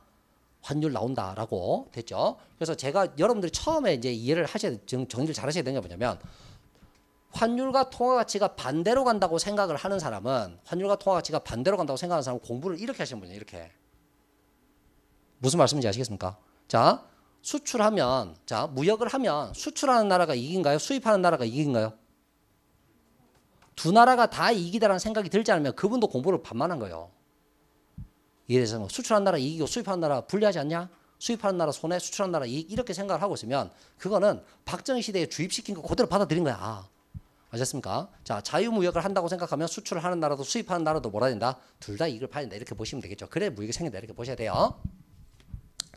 환율 나온다라고 됐죠. 그래서 제가 여러분들이 처음에 이제 이해를 하셔야 정리를 잘 하셔야 되는 게 뭐냐면 환율과 통화 가치가 반대로 간다고 생각을 하는 사람은 환율과 통화 가치가 반대로 간다고 생각하는 사람은 공부를 이렇게 하시는 분이에요. 이렇게. 무슨 말씀인지 아시겠습니까? 자, 수출하면 자, 무역을 하면 수출하는 나라가 이긴가요? 수입하는 나라가 이긴가요? 두 나라가 다 이기다라는 생각이 들지 않으면 그분도 공부를 반만한 거예요. 예를 들어 뭐 수출하는 나라 이기고 수입하는 나라 불리하지 않냐? 수입하는 나라 손해, 수출하는 나라 이익 이렇게 생각을 하고 있으면 그거는 박정희 시대에 주입시킨 거 그대로 받아들인 거야. 아, 아셨습니까? 자, 자유무역을 한다고 생각하면 수출을 하는 나라도 수입하는 나라도 뭐라 된다? 둘 다 이익을 파야 된다 이렇게 보시면 되겠죠. 그래 무역이 생긴다. 이렇게 보셔야 돼요.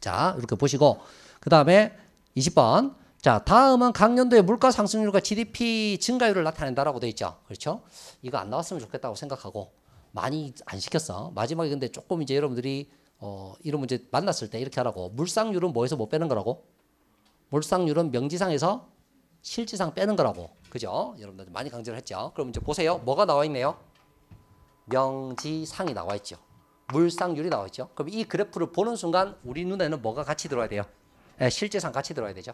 자, 이렇게 보시고 그 다음에 20번 자, 다음은 강년도의 물가 상승률과 GDP 증가율을 나타낸다라고 되어 있죠. 그렇죠? 이거 안 나왔으면 좋겠다고 생각하고 많이 안 시켰어. 마지막에 근데 조금 이제 여러분들이 어, 이런 문제 만났을 때 이렇게 하라고. 물상률은 뭐에서 못 빼는 거라고? 물상률은 명지상에서 실지상 빼는 거라고. 그죠? 여러분들 많이 강조를 했죠. 그럼 이제 보세요. 뭐가 나와 있네요? 명지상이 나와 있죠. 물상률이 나와 있죠. 그럼 이 그래프를 보는 순간 우리 눈에는 뭐가 같이 들어야 돼요? 네, 예, 실질상 같이 들어야 되죠.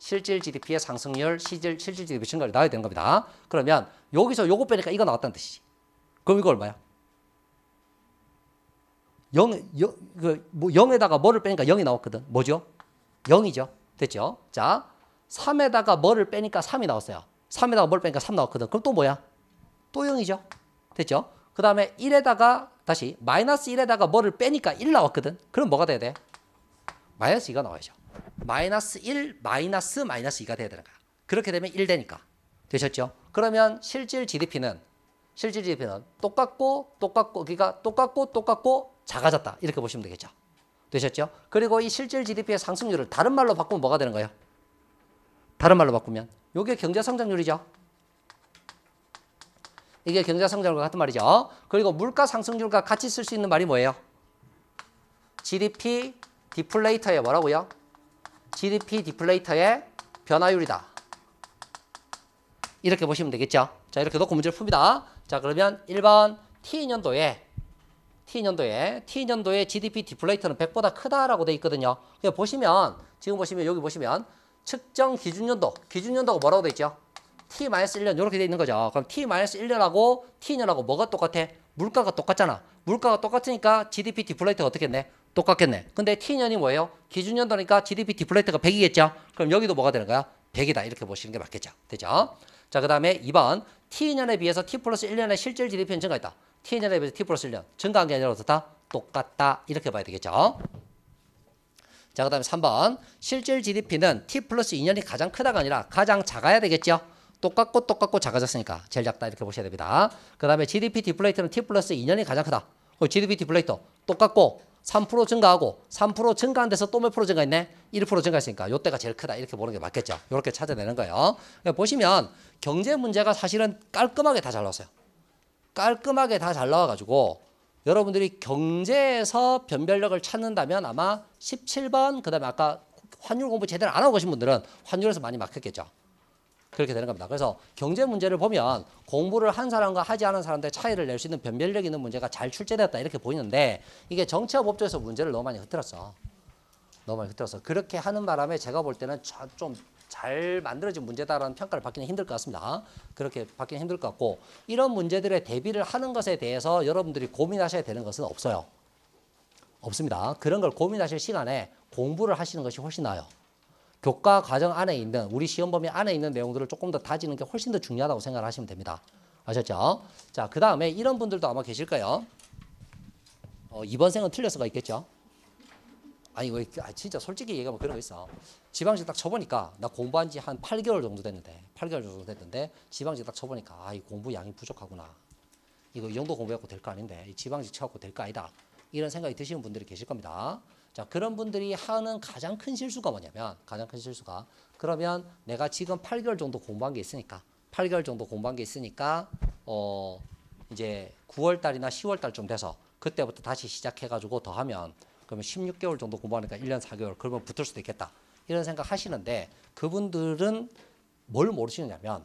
실질 GDP의 상승률, 실질, 실질 GDP 증가를 나와야 되는 겁니다. 그러면 여기서 요거 빼니까 이거 나왔다는 뜻이지. 그럼 이거 얼마야? 0, 0, 그, 뭐 0에다가 뭐를 빼니까 0이 나왔거든. 뭐죠? 0이죠. 됐죠? 자, 3에다가 뭐를 빼니까 3이 나왔어요. 3에다가 뭘 빼니까 3 나왔거든. 그럼 또 뭐야? 또 0이죠. 됐죠? 그 다음에 1에다가 다시 마이너스 1에다가 뭐를 빼니까 1 나왔거든. 그럼 뭐가 돼야 돼? 마이너스 2가 나와야죠. 마이너스 1 마이너스 마이너스 2가 돼야 되는 거야. 그렇게 되면 1 되니까. 되셨죠? 그러면 실질 GDP는 실질 GDP는 똑같고 똑같고 그러니까 똑같고 똑같고 작아졌다. 이렇게 보시면 되겠죠. 되셨죠? 그리고 이 실질 GDP의 상승률을 다른 말로 바꾸면 뭐가 되는 거예요? 다른 말로 바꾸면 이게 경제 성장률이죠. 이게 경제 성장률과 같은 말이죠. 그리고 물가 상승률과 같이 쓸 수 있는 말이 뭐예요? GDP 디플레이터의 뭐라고요? GDP 디플레이터의 변화율이다. 이렇게 보시면 되겠죠. 자, 이렇게 놓고 문제를 풉니다. 자, 그러면 1번 t 년도에 T년도에 T년도에 GDP 디플레이터는 100보다 크다라고 돼 있거든요. 보시면 지금 보시면 여기 보시면 측정 기준연도, 기준연도가 뭐라고 돼 있죠? T-1년 이렇게 돼 있는 거죠. 그럼 T-1년하고 T년하고 뭐가 똑같아? 물가가 똑같잖아. 물가가 똑같으니까 GDP 디플레이트가 어떻겠네? 똑같겠네. 근데 T년이 뭐예요? 기준연도니까 GDP 디플레이트가 100이겠죠? 그럼 여기도 뭐가 되는 거야? 100이다. 이렇게 보시는 게 맞겠죠. 되죠? 자, 그 다음에 2번. T년에 비해서 T 플러스 1년의 실질 GDP는 증가했다. T년에 비해서 T 플러스 1년. 증가한 게 아니라 어떻다? 똑같다. 이렇게 봐야 되겠죠. 자, 그 다음에 3번. 실질 GDP는 T 플러스 2년이 가장 크다가 아니라 가장 작아야 되겠죠? 똑같고 똑같고 작아졌으니까 제일 작다 이렇게 보셔야 됩니다. 그 다음에 GDP 디플레이트는 T 플러스 2년이 가장 크다. 그 GDP 디플레이터 똑같고 3% 증가하고 3% 증가한 데서 또 몇 프로 증가했네? 1% 증가했으니까 요때가 제일 크다 이렇게 보는 게 맞겠죠. 이렇게 찾아내는 거예요. 그러니까 보시면 경제 문제가 사실은 깔끔하게 다 잘 나왔어요. 깔끔하게 다 잘 나와가지고 여러분들이 경제에서 변별력을 찾는다면 아마 17번 그다음에 아까 환율 공부 제대로 안 하고 계신 분들은 환율에서 많이 막혔겠죠. 그렇게 되는 겁니다. 그래서 경제 문제를 보면 공부를 한 사람과 하지 않은 사람들의 차이를 낼 수 있는 변별력 있는 문제가 잘 출제되었다 이렇게 보이는데 이게 정치와 법조에서 문제를 너무 많이 흐트렸어. 너무 많이 흐트렸어. 그렇게 하는 바람에 제가 볼 때는 좀잘 만들어진 문제다라는 평가를 받기는 힘들 것 같습니다. 그렇게 받기는 힘들 것 같고 이런 문제들에 대비를 하는 것에 대해서 여러분들이 고민하셔야 되는 것은 없어요. 없습니다. 그런 걸 고민하실 시간에 공부를 하시는 것이 훨씬 나아요. 교과 과정 안에 있는 우리 시험 범위 안에 있는 내용들을 조금 더 다지는 게 훨씬 더 중요하다고 생각을 하시면 됩니다. 아셨죠? 자, 그 다음에 이런 분들도 아마 계실 거예요. 어, 이번 생은 틀려서가 있겠죠. 아니 왜 그, 아, 진짜 솔직히 얘기하면 뭐 그런 거 있어. 지방직 딱 쳐보니까 나 공부한 지 한 8개월 정도 됐는데 8개월 정도 됐는데 지방직 딱 쳐보니까 아 이 공부 양이 부족하구나. 이거 이 정도 공부해갖고 될 거 아닌데 이 지방직 쳐갖고 될 거 아니다. 이런 생각이 드시는 분들이 계실 겁니다. 자 그런 분들이 하는 가장 큰 실수가 뭐냐면 가장 큰 실수가 그러면 내가 지금 8개월 정도 공부한 게 있으니까 8개월 정도 공부한 게 있으니까 어 이제 9월 달이나 10월 달쯤 돼서 그때부터 다시 시작해가지고 더하면 그러면 16개월 정도 공부하니까 1년 4개월 그러면 붙을 수도 있겠다. 이런 생각 하시는데 그분들은 뭘 모르시느냐면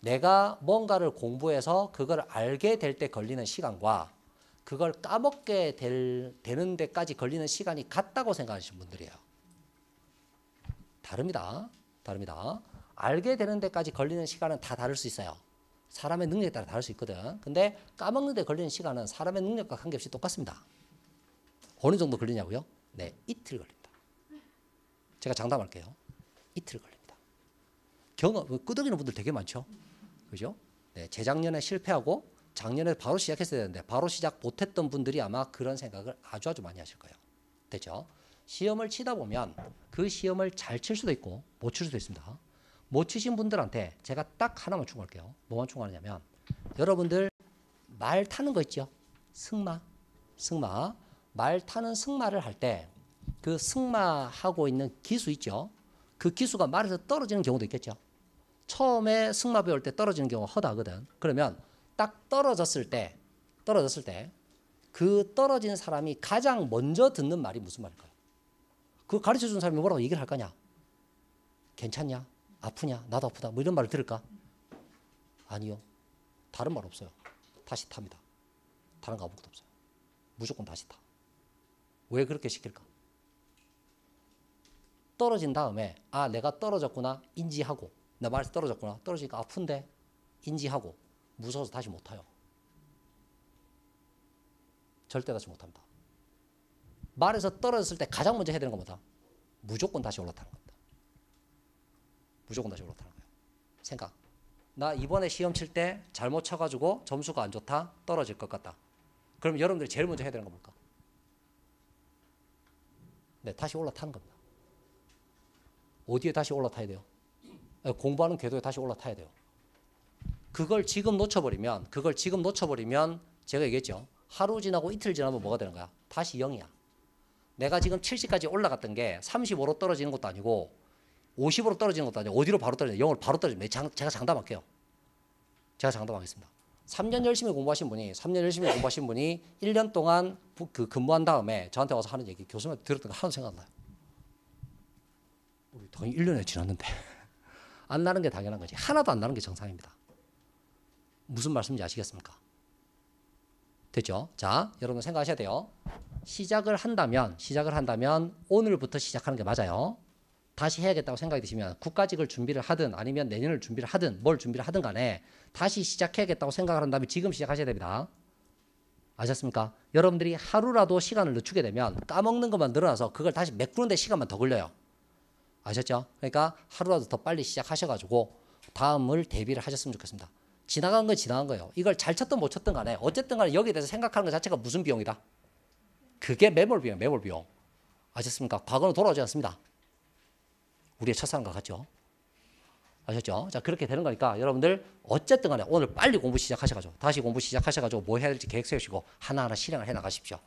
내가 뭔가를 공부해서 그걸 알게 될 때 걸리는 시간과 그걸 까먹게 될, 되는 데까지 걸리는 시간이 같다고 생각하시는 분들이에요. 다릅니다. 다릅니다. 알게 되는 데까지 걸리는 시간은 다 다를 수 있어요. 사람의 능력에 따라 다를 수 있거든. 근데 까먹는 데 걸리는 시간은 사람의 능력과 관계없이 똑같습니다. 어느 정도 걸리냐고요? 네, 이틀 걸립니다. 제가 장담할게요. 이틀 걸립니다. 경험 끄덕이는 분들 되게 많죠. 그죠? 네, 재작년에 실패하고 작년에 바로 시작했어야 되는데 바로 시작 못했던 분들이 아마 그런 생각을 아주 아주 많이 하실 거예요. 되죠? 시험을 치다 보면 그 시험을 잘 칠 수도 있고 못 칠 수도 있습니다. 못 치신 분들한테 제가 딱 하나만 충고할게요. 뭐만 충고하냐면 여러분들 말 타는 거 있죠? 승마, 승마. 말 타는 승마를 할 때 그 승마하고 있는 기수 있죠. 그 기수가 말에서 떨어지는 경우도 있겠죠. 처음에 승마 배울 때 떨어지는 경우가 허다거든. 그러면 딱 떨어졌을 때 떨어졌을 때 그 떨어진 사람이 가장 먼저 듣는 말이 무슨 말일까요? 그 가르쳐 준 사람이 뭐라고 얘기를 할 거냐? 괜찮냐? 아프냐? 나도 아프다. 뭐 이런 말을 들을까? 아니요. 다른 말 없어요. 다시 탑니다. 다른 가복도 없어요. 무조건 다시 타. 왜 그렇게 시킬까? 떨어진 다음에 아 내가 떨어졌구나 인지하고 나 말에서 떨어졌구나 떨어지니까 아픈데 인지하고 무서워서 다시 못 타요. 절대 다시 못합니다. 말에서 떨어졌을 때 가장 먼저 해야 되는 겁니다. 무조건 다시 올라타는 겁니다. 무조건 다시 올라타는 거예요. 생각. 나 이번에 시험 칠 때 잘못 쳐가지고 점수가 안 좋다 떨어질 것 같다. 그럼 여러분들이 제일 먼저 해야 되는 거 뭘까? 네, 다시 올라타는 겁니다. 어디에 다시 올라타야 돼요? 예, 공부하는 궤도에 다시 올라타야 돼요. 그걸 지금 놓쳐버리면, 그걸 지금 놓쳐버리면 제가 얘기했죠. 하루 지나고 이틀 지나면 뭐가 되는 거야? 다시 0이야. 내가 지금 70까지 올라갔던 게 35로 떨어지는 것도 아니고 50으로 떨어지는 것도 아니고 어디로 바로 떨어지냐? 0으로 바로 떨어지면 제가 장담할게요. 제가 장담하겠습니다. 3년 열심히 공부하신 분이 3년 열심히 공부하신 분이 1년 동안 그 근무한 다음에 저한테 와서 하는 얘기 교수님한테 들었던 거 하나 생각나요. 우리 당연 1년이 지났는데 안 나는 게 당연한 거지. 하나도 안 나는 게 정상입니다. 무슨 말씀인지 아시겠습니까? 됐죠? 자, 여러분 생각하셔야 돼요. 시작을 한다면 시작을 한다면 오늘부터 시작하는 게 맞아요. 다시 해야겠다고 생각이 드시면 국가직을 준비를 하든 아니면 내년을 준비를 하든 뭘 준비를 하든 간에 다시 시작해야겠다고 생각을 한다면 지금 시작하셔야 됩니다. 아셨습니까? 여러분들이 하루라도 시간을 늦추게 되면 까먹는 것만 늘어나서 그걸 다시 메꾸는데 시간만 더 걸려요. 아셨죠? 그러니까 하루라도 더 빨리 시작하셔가지고 다음을 대비를 하셨으면 좋겠습니다. 지나간 건 지나간 거예요. 이걸 잘 쳤든 못 쳤든 간에 어쨌든 간에 여기에 대해서 생각하는 것 자체가 무슨 비용이다? 그게 매몰 비용, 매몰 비용. 아셨습니까? 과거는 돌아오지 않습니다. 우리의 첫사랑과 같죠. 아셨죠? 자, 그렇게 되는 거니까 여러분들 어쨌든 간에 오늘 빨리 공부 시작하셔가지고 다시 공부 시작하셔가지고 뭐 해야 될지 계획 세우시고 하나하나 실행을 해 나가십시오.